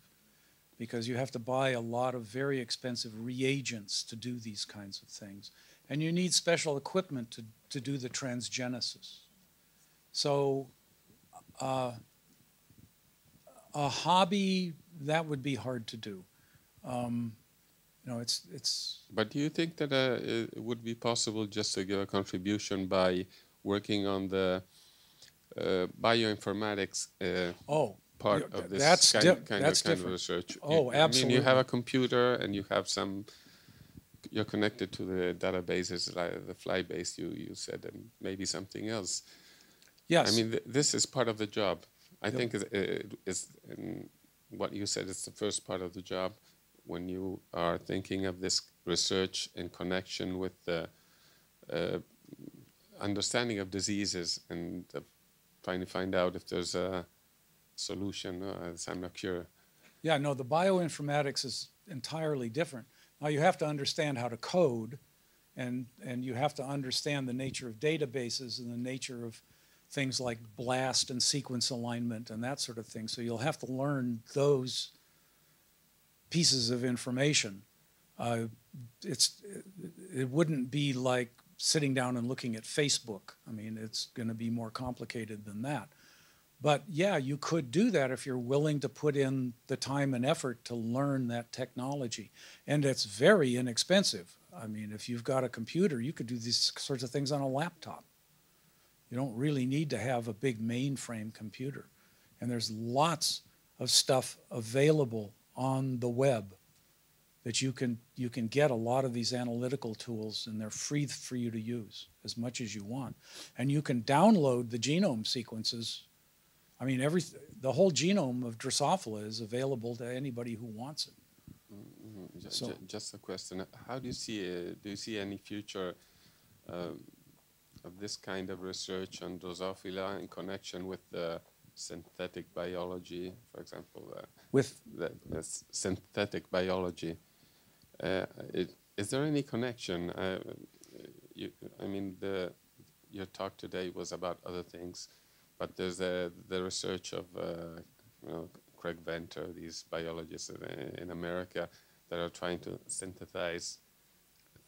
because you have to buy a lot of very expensive reagents to do these kinds of things. And you need special equipment to, to do the transgenesis. So uh, a hobby, that would be hard to do. Um, you know, it's, it's. But do you think that uh, it would be possible just to give a contribution by working on the uh, bioinformatics uh, oh, part of this that's kind, kind that's of, kind of research. Oh, you, absolutely. I mean, you have a computer and you have some you're connected to the databases like the Flybase you, you said, and maybe something else. Yes. I mean, th this is part of the job. I yep. think it, it, it's what you said is the first part of the job when you are thinking of this research in connection with the uh, understanding of diseases and uh, trying to find out if there's a solution, uh, some cure. Yeah, no, the bioinformatics is entirely different. Now you have to understand how to code and, and you have to understand the nature of databases and the nature of things like blast and sequence alignment and that sort of thing. So you'll have to learn those pieces of information. Uh, it's, it wouldn't be like sitting down and looking at Facebook. I mean, it's going to be more complicated than that. But yeah, you could do that if you're willing to put in the time and effort to learn that technology. And it's very inexpensive. I mean, if you've got a computer, you could do these sorts of things on a laptop. You don't really need to have a big mainframe computer. And there's lots of stuff available on the web that you can you can get a lot of these analytical tools and they're free for you to use as much as you want. And you can download the genome sequences I mean, every the whole genome of Drosophila is available to anybody who wants it. Mm-hmm. Just, just a question: How do you see uh, do you see any future uh, of this kind of research on Drosophila in connection with the synthetic biology, for example? Uh, with the, the synthetic biology, uh, it, is there any connection? Uh, you, I mean, the, your talk today was about other things but there's the, the research of uh, you know, Craig Venter, these biologists in, in, America that are trying to synthesize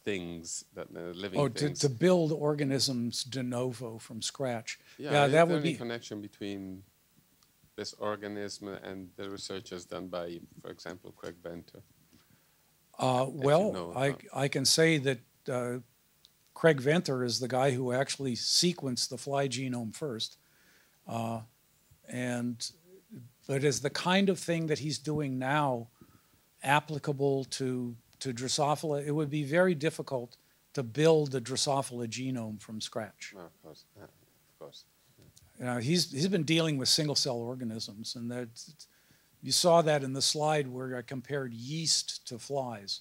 things that uh, living oh, to, to, build organisms de novo from scratch. Yeah, yeah that would be connection between this organism and the research is done by, for example, Craig Venter. Uh, well, you know I, I can say that uh, Craig Venter is the guy who actually sequenced the fly genome first. Uh, and but is the kind of thing that he's doing now applicable to to Drosophila? It would be very difficult to build the Drosophila genome from scratch. of course, yeah, of course. You know, he's he's been dealing with single cell organisms, and that you saw that in the slide where I compared yeast to flies.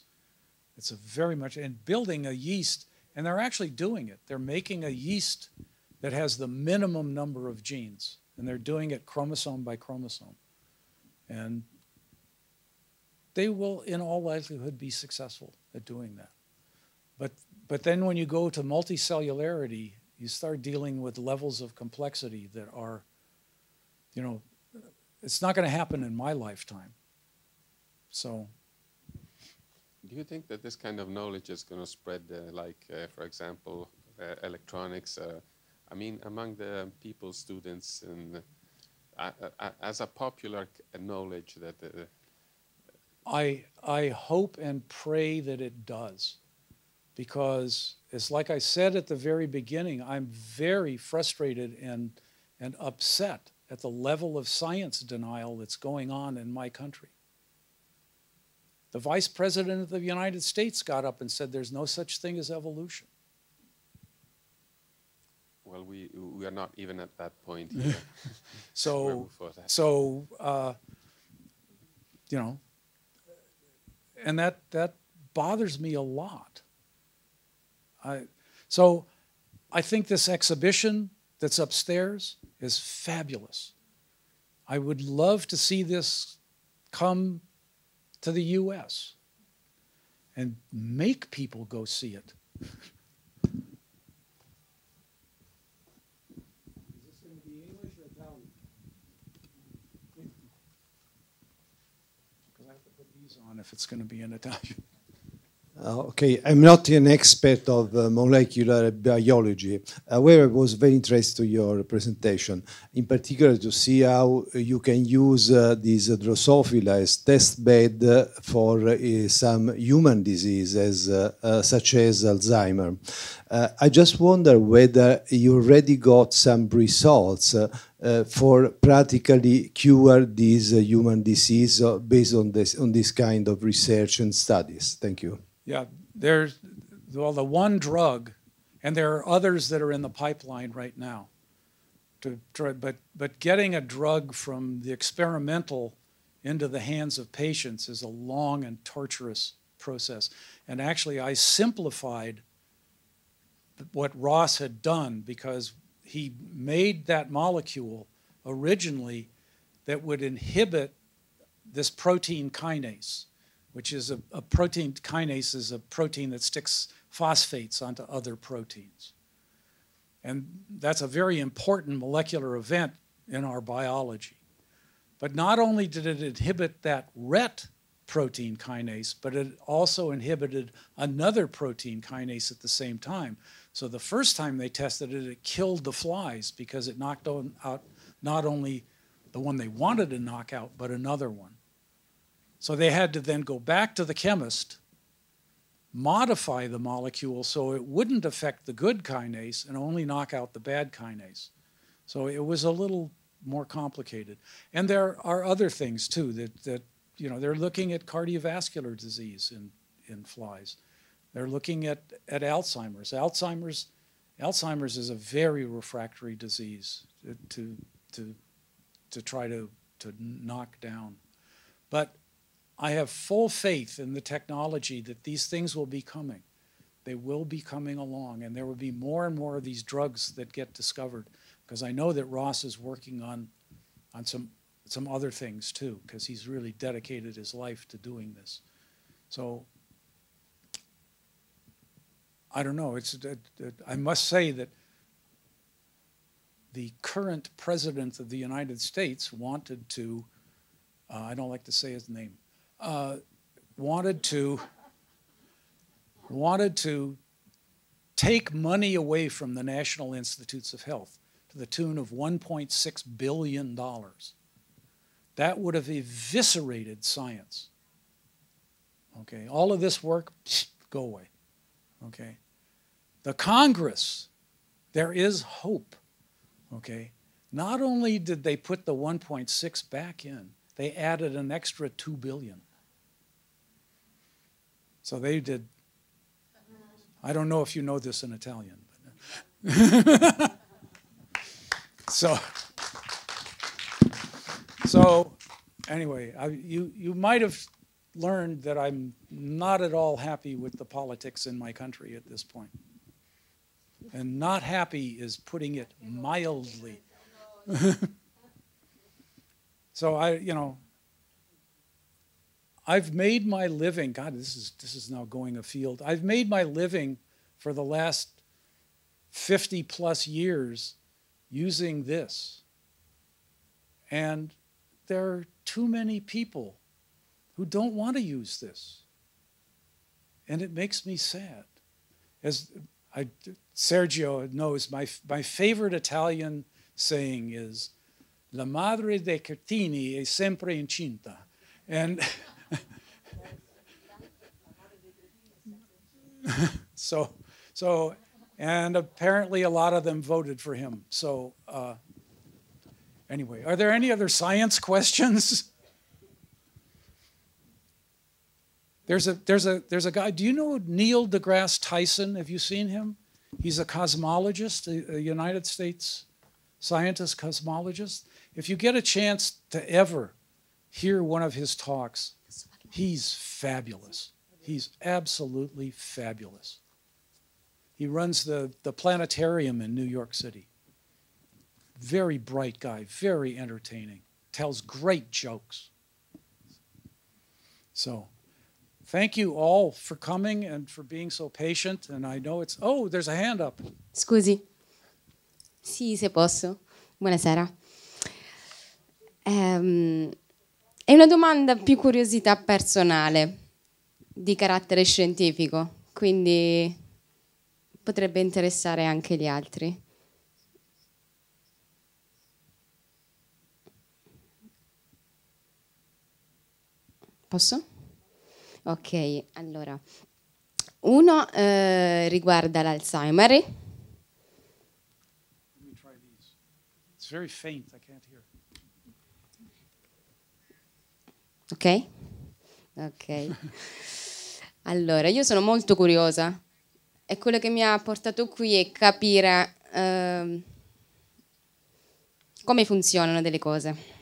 It's a very much and building a yeast, and they're actually doing it. They're making a yeast that has the minimum number of genes, and they're doing it chromosome by chromosome. And they will, in all likelihood, be successful at doing that. But, but then when you go to multicellularity, you start dealing with levels of complexity that are, you know, it's not going to happen in my lifetime. So. Do you think that this kind of knowledge is going to spread, uh, like, uh, for example, uh, electronics? Uh, I mean, among the people, students, and uh, uh, uh as a popular uh, knowledge that. Uh, I I hope and pray that it does, because it's like I said at the very beginning. I'm very frustrated and and upset at the level of science denial that's going on in my country. The vice president of the United States got up and said, "There's no such thing as evolution." Well, we, we are not even at that point yet. so, so uh, you know, and that, that bothers me a lot. I, so I think this exhibition that's upstairs is fabulous. I would love to see this come to the US and make people go see it. one if it's going to be in Italian. Uh, okay, I'm not an expert of uh, molecular biology. However, I was very interested to your presentation, in particular to see how you can use uh, this Drosophila as test bed uh, for some human diseases, uh, uh, such as Alzheimer. I just wonder whether you already got some results uh, for practically cure these uh, human disease uh, based on this on this kind of research and studies. Thank you. Yeah, there's well the one drug, and there are others that are in the pipeline right now. To, try, but but getting a drug from the experimental into the hands of patients is a long and torturous process. And actually, I simplified what Ross had done because he made that molecule originally that would inhibit this protein kinase, which is a, a, protein kinase is a protein that sticks phosphates onto other proteins. And that's a very important molecular event in our biology. But not only did it inhibit that RET protein kinase, but it also inhibited another protein kinase at the same time. So the first time they tested it, it killed the flies because it knocked out not only the one they wanted to knock out, but another one. So they had to then go back to the chemist, modify the molecule so it wouldn't affect the good kinase and only knock out the bad kinase. So it was a little more complicated. And there are other things too that, that you know, they're looking at cardiovascular disease in, in flies. They're looking at, at Alzheimer's. Alzheimer's. Alzheimer's is a very refractory disease to, to, to try to, to knock down. But I have full faith in the technology that these things will be coming. They will be coming along, and there will be more and more of these drugs that get discovered. Because I know that Ross is working on, on some, some other things too, because he's really dedicated his life to doing this. So I don't know. It's, it, it, I must say that the current president of the United States wanted to, uh, I don't like to say his name, uh, wanted to, wanted to take money away from the National Institutes of Health to the tune of $1.6 billion. That would have eviscerated science. Okay, all of this work, psh, go away. Okay? The Congress, there is hope. Okay? Not only did they put the 1.6 back in, they added an extra 2 billion. So they did I don't know if you know this in Italian. so so anyway, I, you you might have learned that I'm not at all happy with the politics in my country at this point. And not happy is putting it mildly. so I, you know, I've made my living. God, this is this is now going afield. I've made my living for the last 50 plus years using this. And there are too many people who don't want to use this. And it makes me sad. As I, Sergio knows, my, my favorite Italian saying is, La madre de Cartini è sempre incinta. And so, so, and apparently a lot of them voted for him. So, uh, anyway, are there any other science questions? There's a, there's, a, there's a guy, do you know Neil deGrasse Tyson? Have you seen him? He's a cosmologist, a United States scientist, cosmologist. If you get a chance to ever hear one of his talks, he's fabulous. He's absolutely fabulous. He runs the, the planetarium in New York City. Very bright guy, very entertaining, tells great jokes. So, Thank you all for coming and for being so patient. And I know it's. Oh, there's a hand up. Scusi. Sì, se posso. Buonasera. Um, è una domanda più curiosità personale di carattere scientifico, quindi potrebbe interessare anche gli altri. Posso? Ok, allora, uno eh, riguarda l'Alzheimer. ok? Ok. allora, io sono molto curiosa e quello che mi ha portato qui è capire eh, come funzionano delle cose.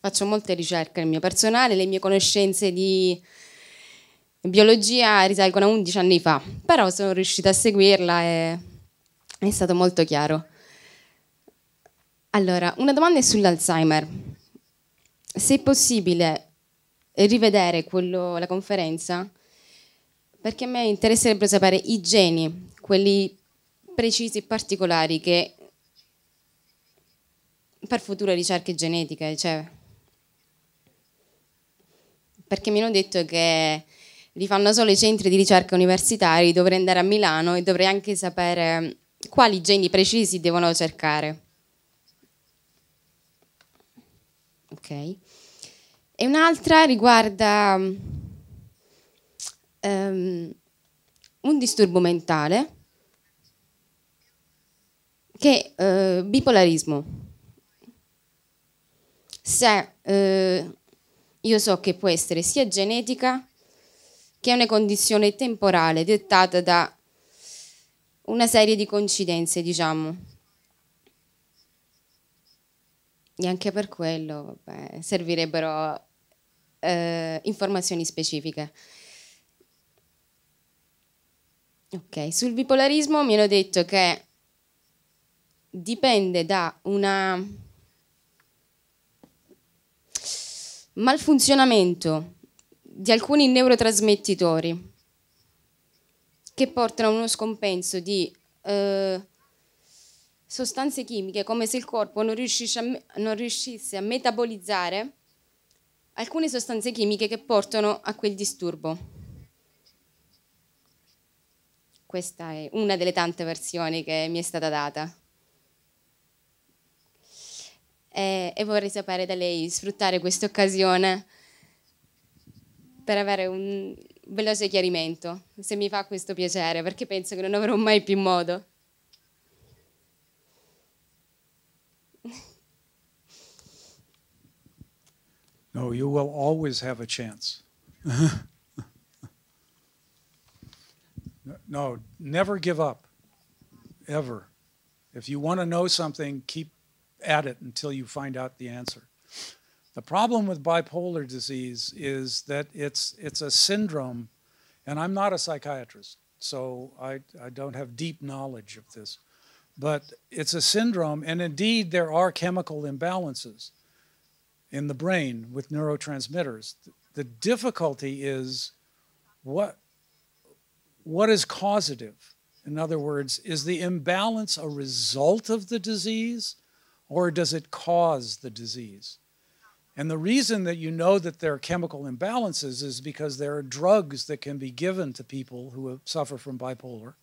Faccio molte ricerche nel mio personale, le mie conoscenze di biologia risalgono a 11 anni fa, però sono riuscita a seguirla e è stato molto chiaro. Allora, una domanda è sull'Alzheimer. Se è possibile rivedere quello, la conferenza, perché a me interesserebbe sapere i geni, quelli precisi e particolari che per future ricerche genetiche, cioè, perché mi hanno detto che li fanno solo i centri di ricerca universitari, dovrei andare a Milano e dovrei anche sapere quali geni precisi devono cercare. Ok. E un'altra riguarda um, un disturbo mentale che è uh, eh, bipolarismo. Se uh, io so che può essere sia genetica che è una condizione temporale dettata da una serie di coincidenze, diciamo. E anche per quello vabbè, servirebbero eh, informazioni specifiche. Ok, sul bipolarismo mi hanno detto che dipende da un malfunzionamento di alcuni neurotrasmettitori che portano a uno scompenso di eh, sostanze chimiche, come se il corpo non riuscisse, a, non riuscisse a metabolizzare alcune sostanze chimiche che portano a quel disturbo. Questa è una delle tante versioni che mi è stata data. E, eh, e vorrei sapere da lei, sfruttare questa occasione per avere un veloce chiarimento, se mi fa questo piacere, perché penso che non avrò mai più modo. No, you will always have a chance. no, never give up, ever. If you want to know something, keep at it until you find out the answer. The problem with bipolar disease is that it's, it's a syndrome, and I'm not a psychiatrist, so I, I don't have deep knowledge of this, but it's a syndrome, and indeed there are chemical imbalances in the brain with neurotransmitters. The difficulty is what, what is causative? In other words, is the imbalance a result of the disease or does it cause the disease? And the reason that you know that there are chemical imbalances is because there are drugs that can be given to people who suffer from bipolar.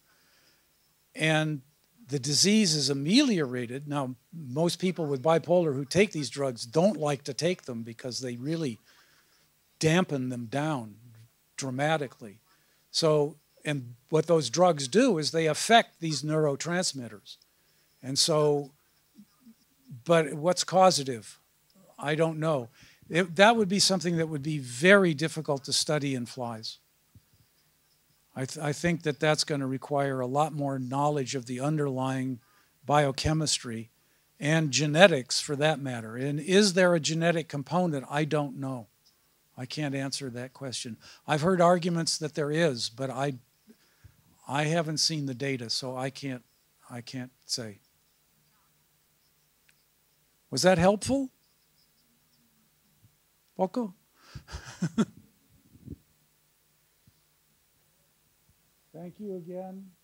And the disease is ameliorated. Now, most people with bipolar who take these drugs don't like to take them because they really dampen them down dramatically. So, and what those drugs do is they affect these neurotransmitters. And so, but what's causative? I don't know. It, that would be something that would be very difficult to study in flies. I, th I think that that's going to require a lot more knowledge of the underlying biochemistry and genetics for that matter. And is there a genetic component? I don't know. I can't answer that question. I've heard arguments that there is, but I, I haven't seen the data, so I can't, I can't say. Was that helpful? poco. Thank you again.